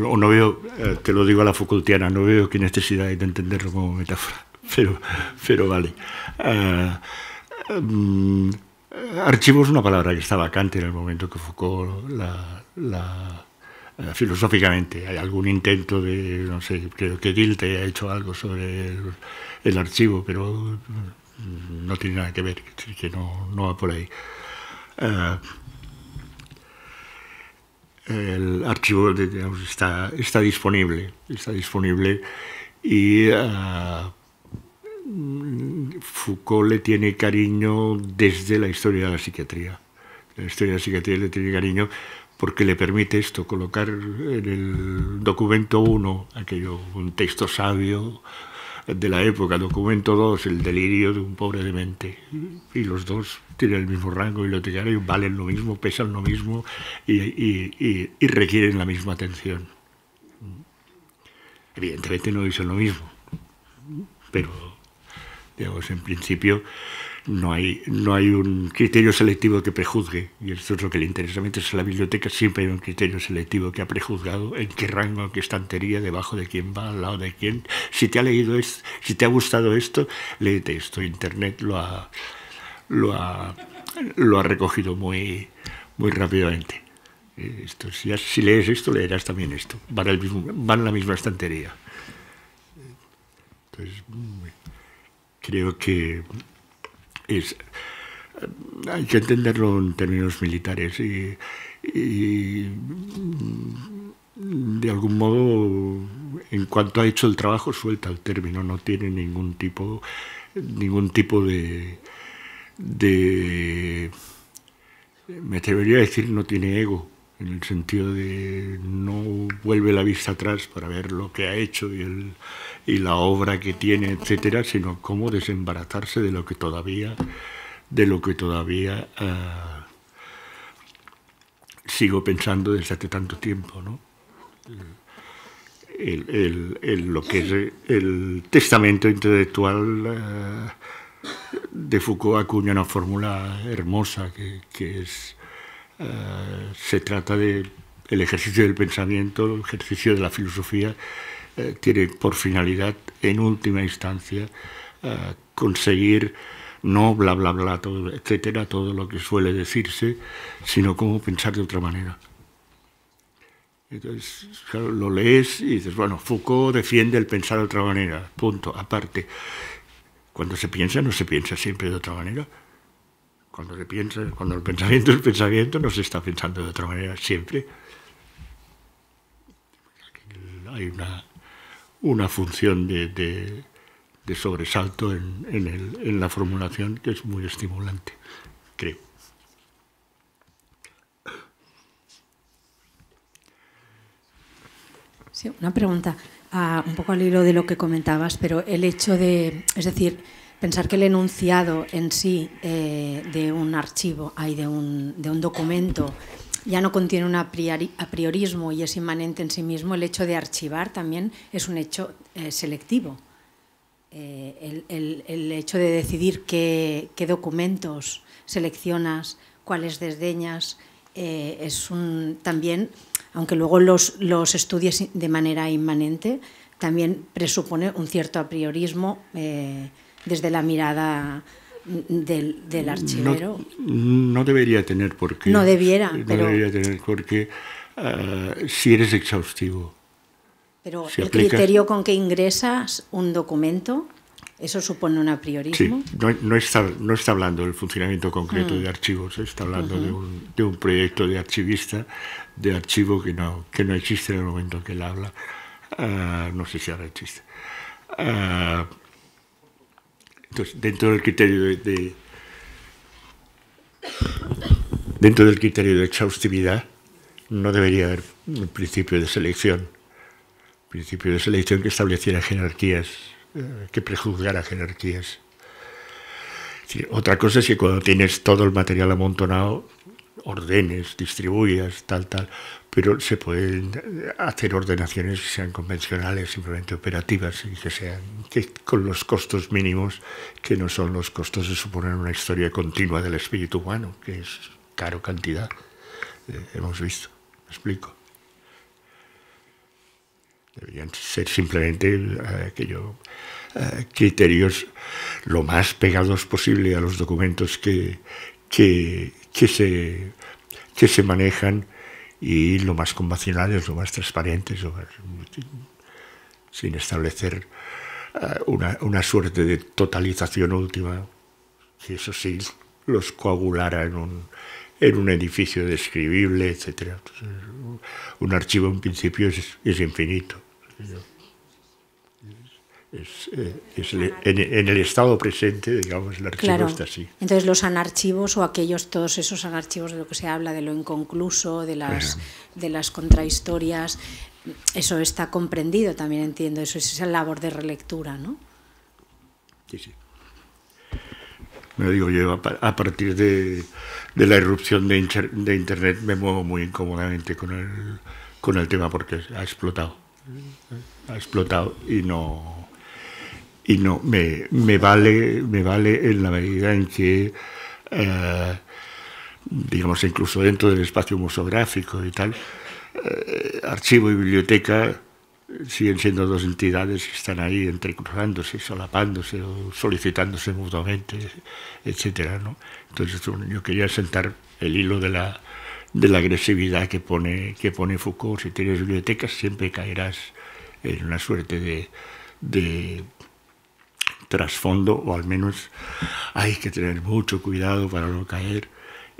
O no veo, eh, te lo digo a la facultiana, no veo que necesidad hay de entenderlo como metáfora, pero, pero vale. Ah, mm, Archivo es una palabra que está vacante en el momento que Foucault la, eh, filosóficamente. Hay algún intento de, no sé, creo que Dilte ha hecho algo sobre el, archivo, pero mm, no tiene nada que ver, que no, va por ahí. Eh, el archivo está, está disponible, está disponible y ah, Foucault le tiene cariño desde la historia de la psiquiatría. La historia de la psiquiatría le tiene cariño porque le permite esto, colocar en el documento 1, aquello, un texto sabio de la época, documento 2, el delirio de un pobre demente, y los dos tienen el mismo rango y lo bibliotecario, valen lo mismo, pesan lo mismo y, y requieren la misma atención. Evidentemente no dicen lo mismo, pero Digamos, en principio no hay, no hay un criterio selectivo que prejuzgue, y esto es lo que le interesa. Mientras la biblioteca siempre hay un criterio selectivo que ha prejuzgado en qué rango, en qué estantería, debajo de quién va, al lado de quién. Si te ha leído esto, si te ha gustado esto, léete esto. Internet lo ha, lo ha, lo ha recogido muy, muy rápidamente. Esto, si, lees esto, leerás también esto. Van, van a la misma estantería. Entonces, Creo que hay que entenderlo en términos militares y, de algún modo, en cuanto ha hecho el trabajo, suelta el término, no tiene ningún tipo, ningún tipo de, de, me atrevería a decir, no tiene ego, en el sentido de no vuelve la vista atrás para ver lo que ha hecho y el, y la obra que tiene, etcétera, sino cómo desembarazarse de lo que todavía, de lo que todavía ah, sigo pensando desde hace tanto tiempo, ¿no? El, lo que es el testamento intelectual eh, de Foucault acuña una fórmula hermosa que, es eh, se trata del el ejercicio del pensamiento, el ejercicio de la filosofía eh, tiene por finalidad, en última instancia, eh, conseguir no bla bla bla, todo, etcétera, todo lo que suele decirse, sino cómo pensar de otra manera. Entonces, claro, lo lees y dices, bueno, Foucault defiende el pensar de otra manera, punto, aparte. Cuando se piensa, no se piensa siempre de otra manera. Cuando, se piensa, cuando el pensamiento es pensamiento, no se está pensando de otra manera siempre. Hay una una función de, de, sobresalto en, en, en la formulación que es muy estimulante, creo. Sí, una pregunta, ah, un poco al hilo de lo que comentabas, pero el hecho de, es decir, pensar que el enunciado en sí eh, de un archivo, hay de, un, de un documento, ya no contiene un a priorismo y es inmanente en sí mismo, el hecho de archivar también es un hecho eh, selectivo. Eh, el, hecho de decidir qué, documentos seleccionas, cuáles desdeñas, eh, es un, también, aunque luego los, los estudies de manera inmanente, también presupone un cierto a apriorismo desde la mirada del, archivero? No, debería tener por qué. No debiera. debería tener por qué... Ah, si eres exhaustivo. Pero el criterio con que ingresas un documento, ¿eso supone un apriorismo? Sí, no, está, no está hablando del funcionamiento concreto mm. de archivos, está hablando de, un, proyecto de archivista, de archivo que no, que no existe en el momento que él habla. Ah, no sé si ahora existe. Ah, entonces, dentro del criterio de, dentro del criterio de exhaustividad no debería haber un principio de selección, principio de selección que estableciera jerarquías, eh, que prejuzgara jerarquías. otra cosa es que cuando tienes todo el material amontonado ordenes, distribuyas, tal, tal, pero se pueden hacer ordenaciones que sean convencionales, simplemente operativas y que sean con los costos mínimos que no son los costos de suponer una historia continua del espíritu humano, que es caro cantidad. Eh, hemos visto, explico. Deberían ser simplemente eh, aquellos eh, criterios lo más pegados posible a los documentos que, que, que se, manejan y lo más convencionales, lo más transparentes, sin establecer eh, una, suerte de totalización última, que eso sí los coagulara en un, en un edificio describible, etc. un archivo en principio es, infinito es, eh, en, el estado presente, digamos, el archivo está así. Entonces los anarchivos o aquellos, todos esos anarchivos de lo que se habla, de lo inconcluso, de las, de las contrahistorias, eso está comprendido también, entiendo, eso es esa labor de relectura, ¿no? Sí, sí. lo digo yo, a partir de, la irrupción de, de, Internet me muevo muy incómodamente con el, con el tema porque ha explotado. Ha explotado y no y no, me, me, vale, me vale en la medida en que, eh, digamos, incluso dentro del espacio museográfico y tal, eh, archivo y biblioteca siguen siendo dos entidades que están ahí entrecruzándose, solapándose o solicitándose mutuamente, etcétera, ¿no? Entonces yo quería sentar el hilo de la, de la agresividad que pone, que pone Foucault. Si tienes bibliotecas siempre caerás en una suerte de trasfondo, o al menos hay que tener mucho cuidado para no caer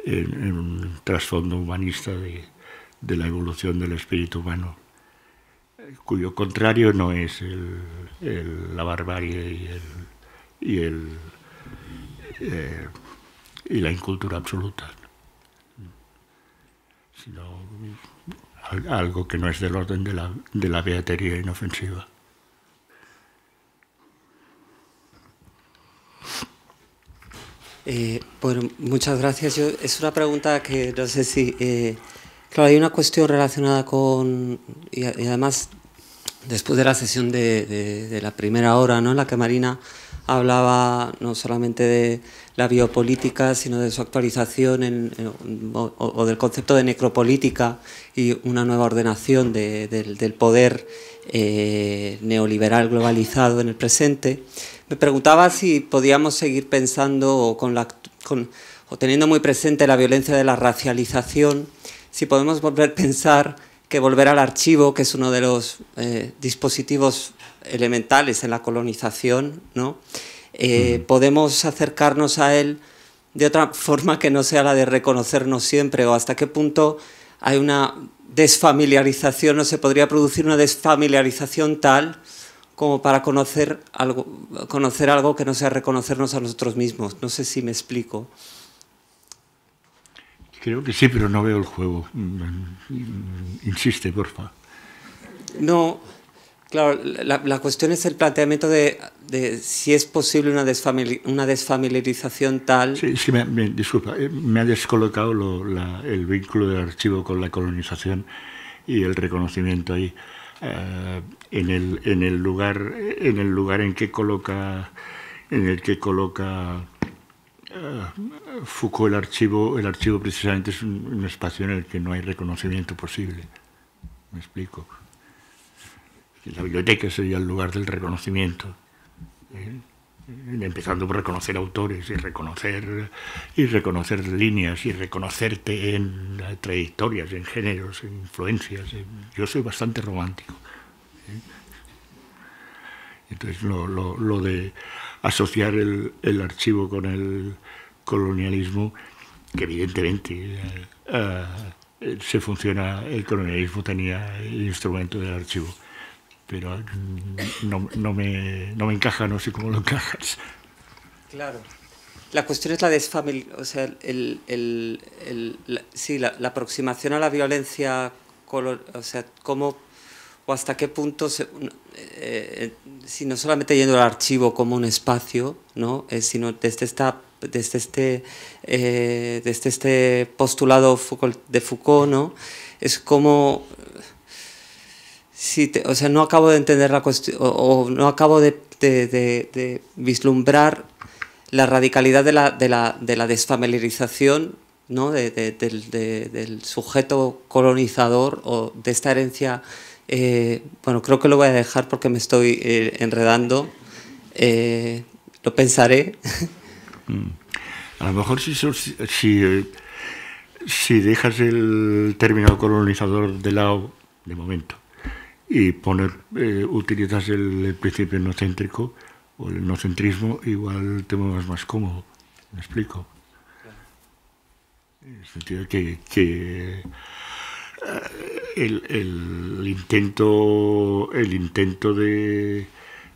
en, un trasfondo humanista de, la evolución del espíritu humano, cuyo contrario no es la barbarie y, el, y, eh, la incultura absoluta, sino algo que no es del orden de la, de la beatería inofensiva. Eh, bueno, muchas gracias. es una pregunta que no sé si... Eh, claro, hay una cuestión relacionada con... Y, además, después de la sesión de, la primera hora, en la que Marina hablaba no solamente de la biopolítica, sino de su actualización o, del concepto de necropolítica y una nueva ordenación del, poder eh, neoliberal globalizado en el presente. Me preguntaba si podíamos seguir pensando o teniendo muy presente la violencia de la racialización, si podemos volver a pensar que volver al archivo, que es uno de los eh, dispositivos elementales en la colonización, ¿no? Eh, podemos acercarnos a él de otra forma que no sea la de reconocernos siempre o hasta qué punto hay una desfamiliarización o se podría producir una desfamiliarización tal como para conocer algo, conocer algo que no sea reconocernos a nosotros mismos. No sé si me explico. Creo que sí, pero no veo el juego. Insiste, porfa. No, claro, la, cuestión es el planteamiento de, si es posible una, una desfamiliarización tal. Sí, sí. me, disculpa, eh, me ha descolocado el vínculo del archivo con la colonización y el reconocimiento ahí. Eh, en el, lugar, en el lugar en que coloca, en el que coloca ah, Foucault el archivo, el archivo precisamente es un, espacio en el que no hay reconocimiento posible. ¿Me explico? La biblioteca sería el lugar del reconocimiento. ¿eh? empezando por reconocer autores y reconocer y reconocer líneas y reconocerte en trayectorias, en géneros, en influencias. Yo soy bastante romántico. ¿eh? Entonces, lo, de asociar el, archivo con el colonialismo, que evidentemente eh, eh, se funciona, el colonialismo tenía el instrumento del archivo, pero mm, no, me, no me encaja, no sé cómo lo encajas. Claro. La cuestión es la desfamilia O sea, el, la, sí, la, aproximación a la violencia... o sea, cómo o hasta qué punto, eh, eh, si no solamente yendo al archivo como un espacio, eh, sino desde, este, desde, este, postulado de Foucault, es como... o sea, no acabo de entender la cuestión, o, no acabo de, vislumbrar la radicalidad de la, desfamiliarización del, sujeto colonizador o de esta herencia eh, bueno, creo que lo voy a dejar porque me estoy eh, enredando. Eh, lo pensaré. Mm. A lo mejor si, si, si, dejas el término colonizador de lado de momento y poner, utilizas el principio enocéntrico o el nocentrismo igual te muevas más cómodo. ¿Me explico? En el sentido que, que el, intento, el intento de,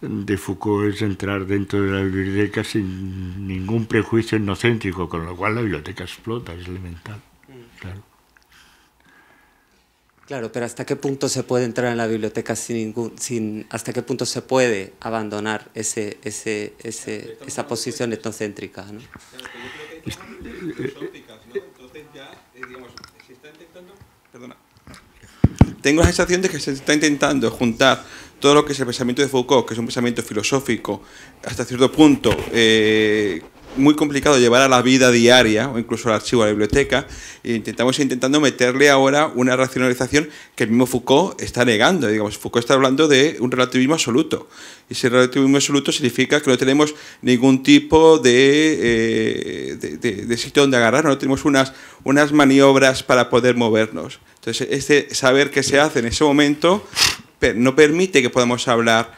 de Foucault es entrar dentro de la biblioteca sin ningún prejuicio etnocéntrico, con lo cual la biblioteca explota, es elemental. Mm. Claro. Claro, pero ¿hasta qué punto se puede entrar en la biblioteca sin ningún, sin, hasta qué punto se puede abandonar ese, ese, ese esa posición etnocéntrica? ¿no? Eh, eh, tengo la sensación de que se está intentando juntar todo lo que es el pensamiento de Foucault, que es un pensamiento filosófico hasta cierto punto, eh, muy complicado llevar a la vida diaria o incluso al archivo, a la biblioteca. E intentamos intentando meterle ahora una racionalización que el mismo Foucault está negando. Digamos, Foucault está hablando de un relativismo absoluto. Y ese relativismo absoluto significa que no tenemos ningún tipo de, eh, de, sitio donde agarrarnos, no tenemos unas, unas maniobras para poder movernos. Entonces, este saber que se hace en ese momento no permite que podamos hablar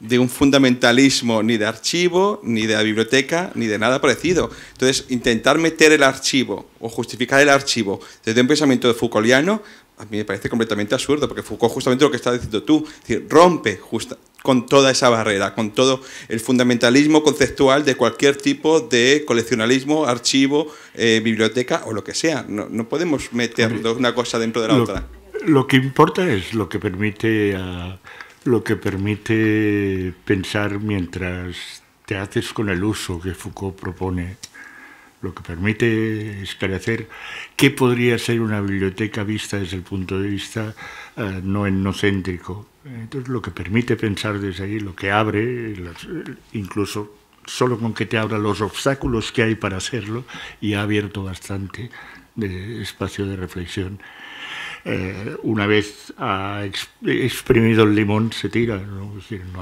de un fundamentalismo ni de archivo, ni de la biblioteca, ni de nada parecido. Entonces, intentar meter el archivo o justificar el archivo desde un pensamiento de Foucaultiano a mí me parece completamente absurdo, porque Foucault justamente lo que estás diciendo tú, es decir, rompe con toda esa barrera, con todo el fundamentalismo conceptual de cualquier tipo de coleccionalismo, archivo, eh, biblioteca o lo que sea. No, no podemos meter una cosa dentro de la otra. Lo que importa es lo que permite a lo que permite pensar mientras te haces con el uso que Foucault propone, lo que permite esclarecer qué podría ser una biblioteca vista desde el punto de vista eh, no etnocéntrico. Entonces, lo que permite pensar desde ahí, lo que abre, incluso solo con que te abra los obstáculos que hay para hacerlo, y ha abierto bastante de eh, espacio de reflexión. Eh, una vez exprimido el limón se tira, ¿no?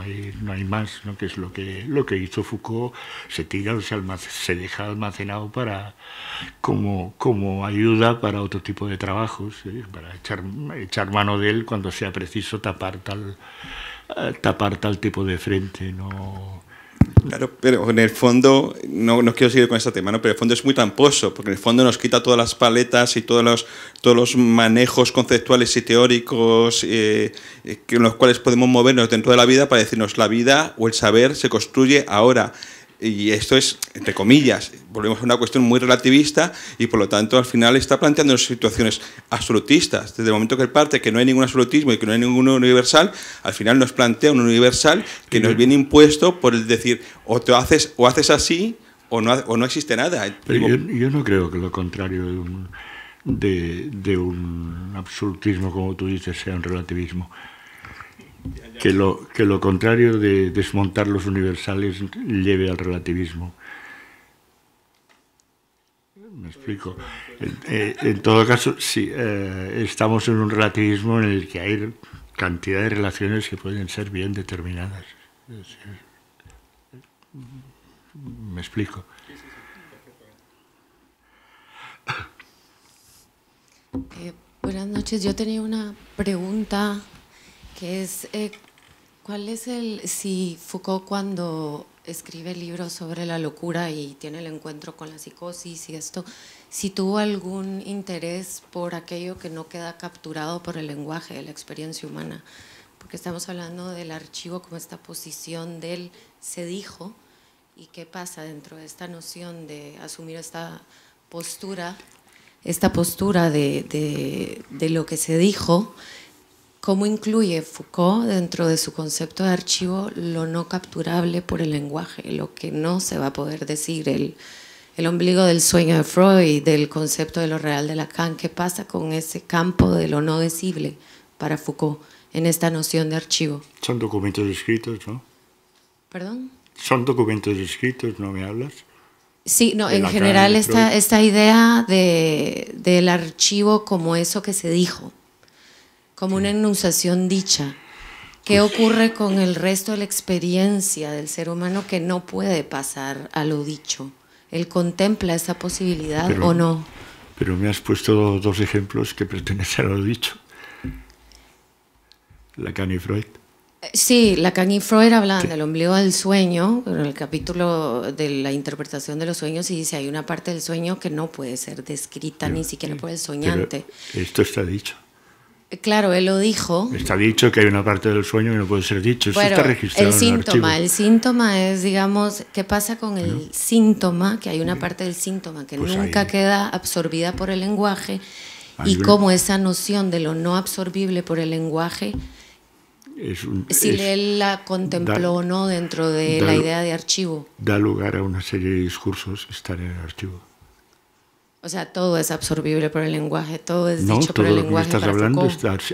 hay, no hay más, ¿no? que es lo que, lo que hizo Foucault, se tira, se deja almacenado para, como, como ayuda para otro tipo de trabajos, ¿eh? para echar, echar mano de él cuando sea preciso tapar tal, eh, tapar tal tipo de frente, no Claro, pero en el fondo, no, quiero seguir con este tema, ¿no? pero en el fondo es muy tramposo, porque en el fondo nos quita todas las paletas y todos los, todos los manejos conceptuales y teóricos en eh, eh, los cuales podemos movernos dentro de la vida para decirnos la vida o el saber se construye ahora. Y esto es, entre comillas, volvemos a una cuestión muy relativista y por lo tanto al final está planteando situaciones absolutistas. Desde el momento que él parte que no hay ningún absolutismo y que no hay ningún universal, al final nos plantea un universal que nos viene impuesto por el decir o te haces o haces así o no, o no existe nada. yo, no creo que lo contrario de un absolutismo, como tú dices, sea un relativismo que lo, contrario de desmontar los universales lleve al relativismo. Me explico. en eh, todo caso, sí, eh, estamos en un relativismo en el que hay cantidad de relaciones que pueden ser bien determinadas. Me explico. Eh, buenas noches. Yo tenía una pregunta que es ¿Cuál es el, si Foucault cuando escribe libros sobre la locura y tiene el encuentro con la psicosis y esto, si tuvo algún interés por aquello que no queda capturado por el lenguaje, de la experiencia humana? Porque estamos hablando del archivo como esta posición del se dijo y qué pasa dentro de esta noción de asumir esta postura, esta postura de, de, lo que se dijo cómo incluye Foucault dentro de su concepto de archivo lo no capturable por el lenguaje, lo que no se va a poder decir, el, el ombligo del sueño de Freud, del concepto de lo real de Lacan, qué pasa con ese campo de lo no decible para Foucault en esta noción de archivo. Son documentos escritos, ¿no? ¿Perdón? Son documentos escritos, ¿no me hablas? Sí, no, en general esta, esta idea de, del archivo como eso que se dijo, como una enunciación dicha. ¿Qué ocurre con el resto de la experiencia del ser humano que no puede pasar a lo dicho? ¿Él contempla esa posibilidad o no? Pero me has puesto dos ejemplos que pertenecen a lo dicho. Lacan y Freud. Eh, sí, Lacan y Freud hablaban del ombligo del sueño, en el capítulo de la interpretación de los sueños, y dice, hay una parte del sueño que no puede ser descrita ni siquiera por el soñante. Esto está dicho. Eh, claro, él lo dijo. Está dicho que hay una parte del sueño y no puede ser dicho. El síntoma, es, digamos, ¿qué pasa con el síntoma? Que hay una parte del síntoma que pues nunca queda absorbida por el lenguaje y cómo esa noción de lo no absorbible por el lenguaje, si él la contempló o no dentro de la idea de archivo. Da lugar a una serie de discursos estar en el archivo. O sea, todo es absorbible por el lenguaje, todo es dicho por el lo Que estás hablando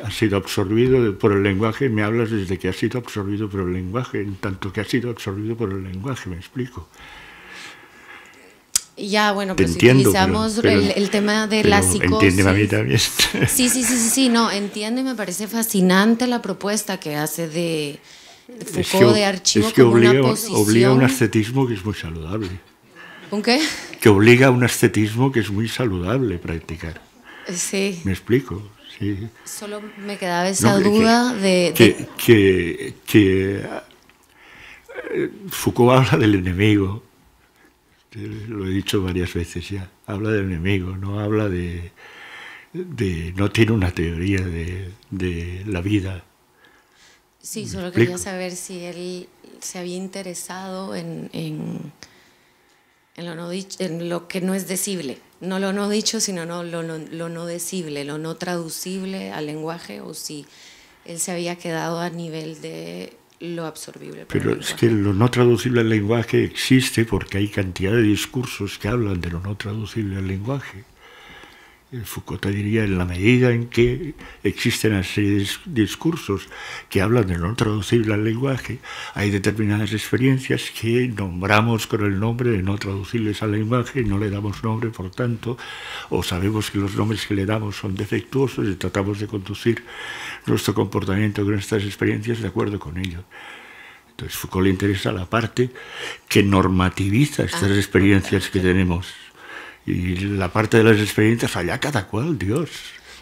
ha sido absorbido por el lenguaje, me hablas desde que ha sido absorbido por el lenguaje, en tanto que ha sido absorbido por el lenguaje, me explico. Ya, bueno, pues utilizamos el, tema de la psicosis. a mí también. Sí, sí, sí, sí, no, entiende me parece fascinante la propuesta que hace de Foucault de archivo. como una posición... obliga un ascetismo que es muy saludable qué? Que obliga a un ascetismo que es muy saludable practicar. Sí. ¿Me explico? Solo me quedaba esa duda de, que, eh, Foucault habla del enemigo, lo he dicho varias veces ya, habla del enemigo, no habla de... no tiene una teoría de, la vida. Sí, solo quería saber si él se había interesado en en lo, no dicho, en lo que no es decible. No lo no dicho, sino no, lo, lo no decible, lo no traducible al lenguaje, o si él se había quedado a nivel de lo absorbible. Pero es que lo no traducible al lenguaje existe porque hay cantidad de discursos que hablan de lo no traducible al lenguaje. Foucault diría, en la medida en que existen una discursos que hablan de no traducible al lenguaje, hay determinadas experiencias que nombramos con el nombre de no traducibles al lenguaje, no le damos nombre, por tanto, o sabemos que los nombres que le damos son defectuosos y tratamos de conducir nuestro comportamiento con estas experiencias de acuerdo con ellos. Entonces, Foucault le interesa la parte que normativiza estas ah, experiencias que tenemos. Y la parte de las experiencias, allá cada cual, Dios.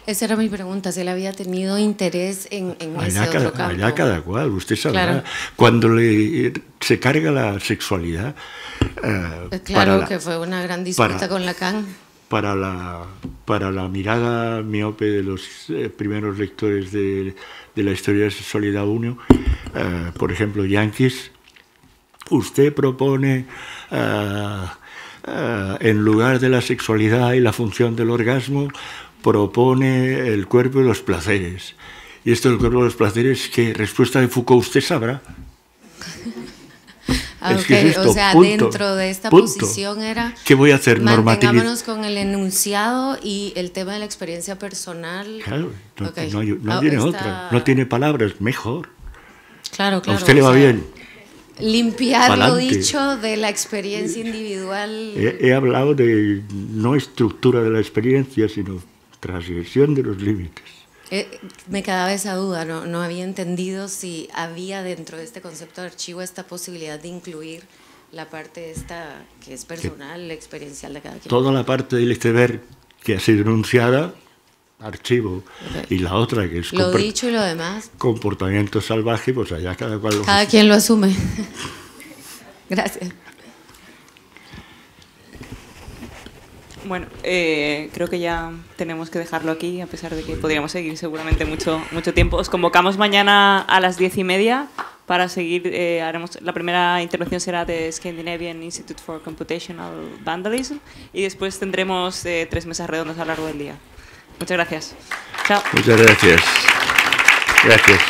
Esa era mi pregunta, si él había tenido interés en, allá ese cada, otro Allá cada cual, usted sabrá. Cuando le, se carga la sexualidad... Eh, pues claro que fue una gran disputa con Lacan. Para la, para la mirada miope de los eh, primeros lectores de, de, la historia de sexualidad 1, eh, por ejemplo, Yankees, usted propone... Ah, en lugar de la sexualidad y la función del orgasmo, propone el cuerpo y los placeres. Y esto del cuerpo y los placeres, ¿qué respuesta de Foucault usted sabrá. Ah, es que o sea, dentro de esta posición era. ¿Qué voy a hacer? Normativamente. con el enunciado y el tema de la experiencia personal. Claro, no, ah, tiene otra. No tiene palabras, mejor. Claro, claro. A usted le va bien limpiar lo dicho de la experiencia individual. He, hablado de no estructura de la experiencia, sino transgresión de los límites. Eh, me quedaba esa duda, no, había entendido si había dentro de este concepto de archivo esta posibilidad de incluir la parte esta que es personal, experiencial de cada quien. Toda la parte del ver que ha sido enunciada archivo y la otra que es lo dicho y lo demás comportamiento salvaje pues allá cada cual lo cada quien lo asume gracias bueno eh, creo que ya tenemos que dejarlo aquí a pesar de que podríamos seguir seguramente mucho mucho tiempo os convocamos mañana a las diez y media para seguir eh, haremos la primera intervención será de Scandinavian Institute for Computational Vandalism y después tendremos eh, tres mesas redondas a lo largo del día Muchas gracias. Chao. Muchas gracias. Gracias.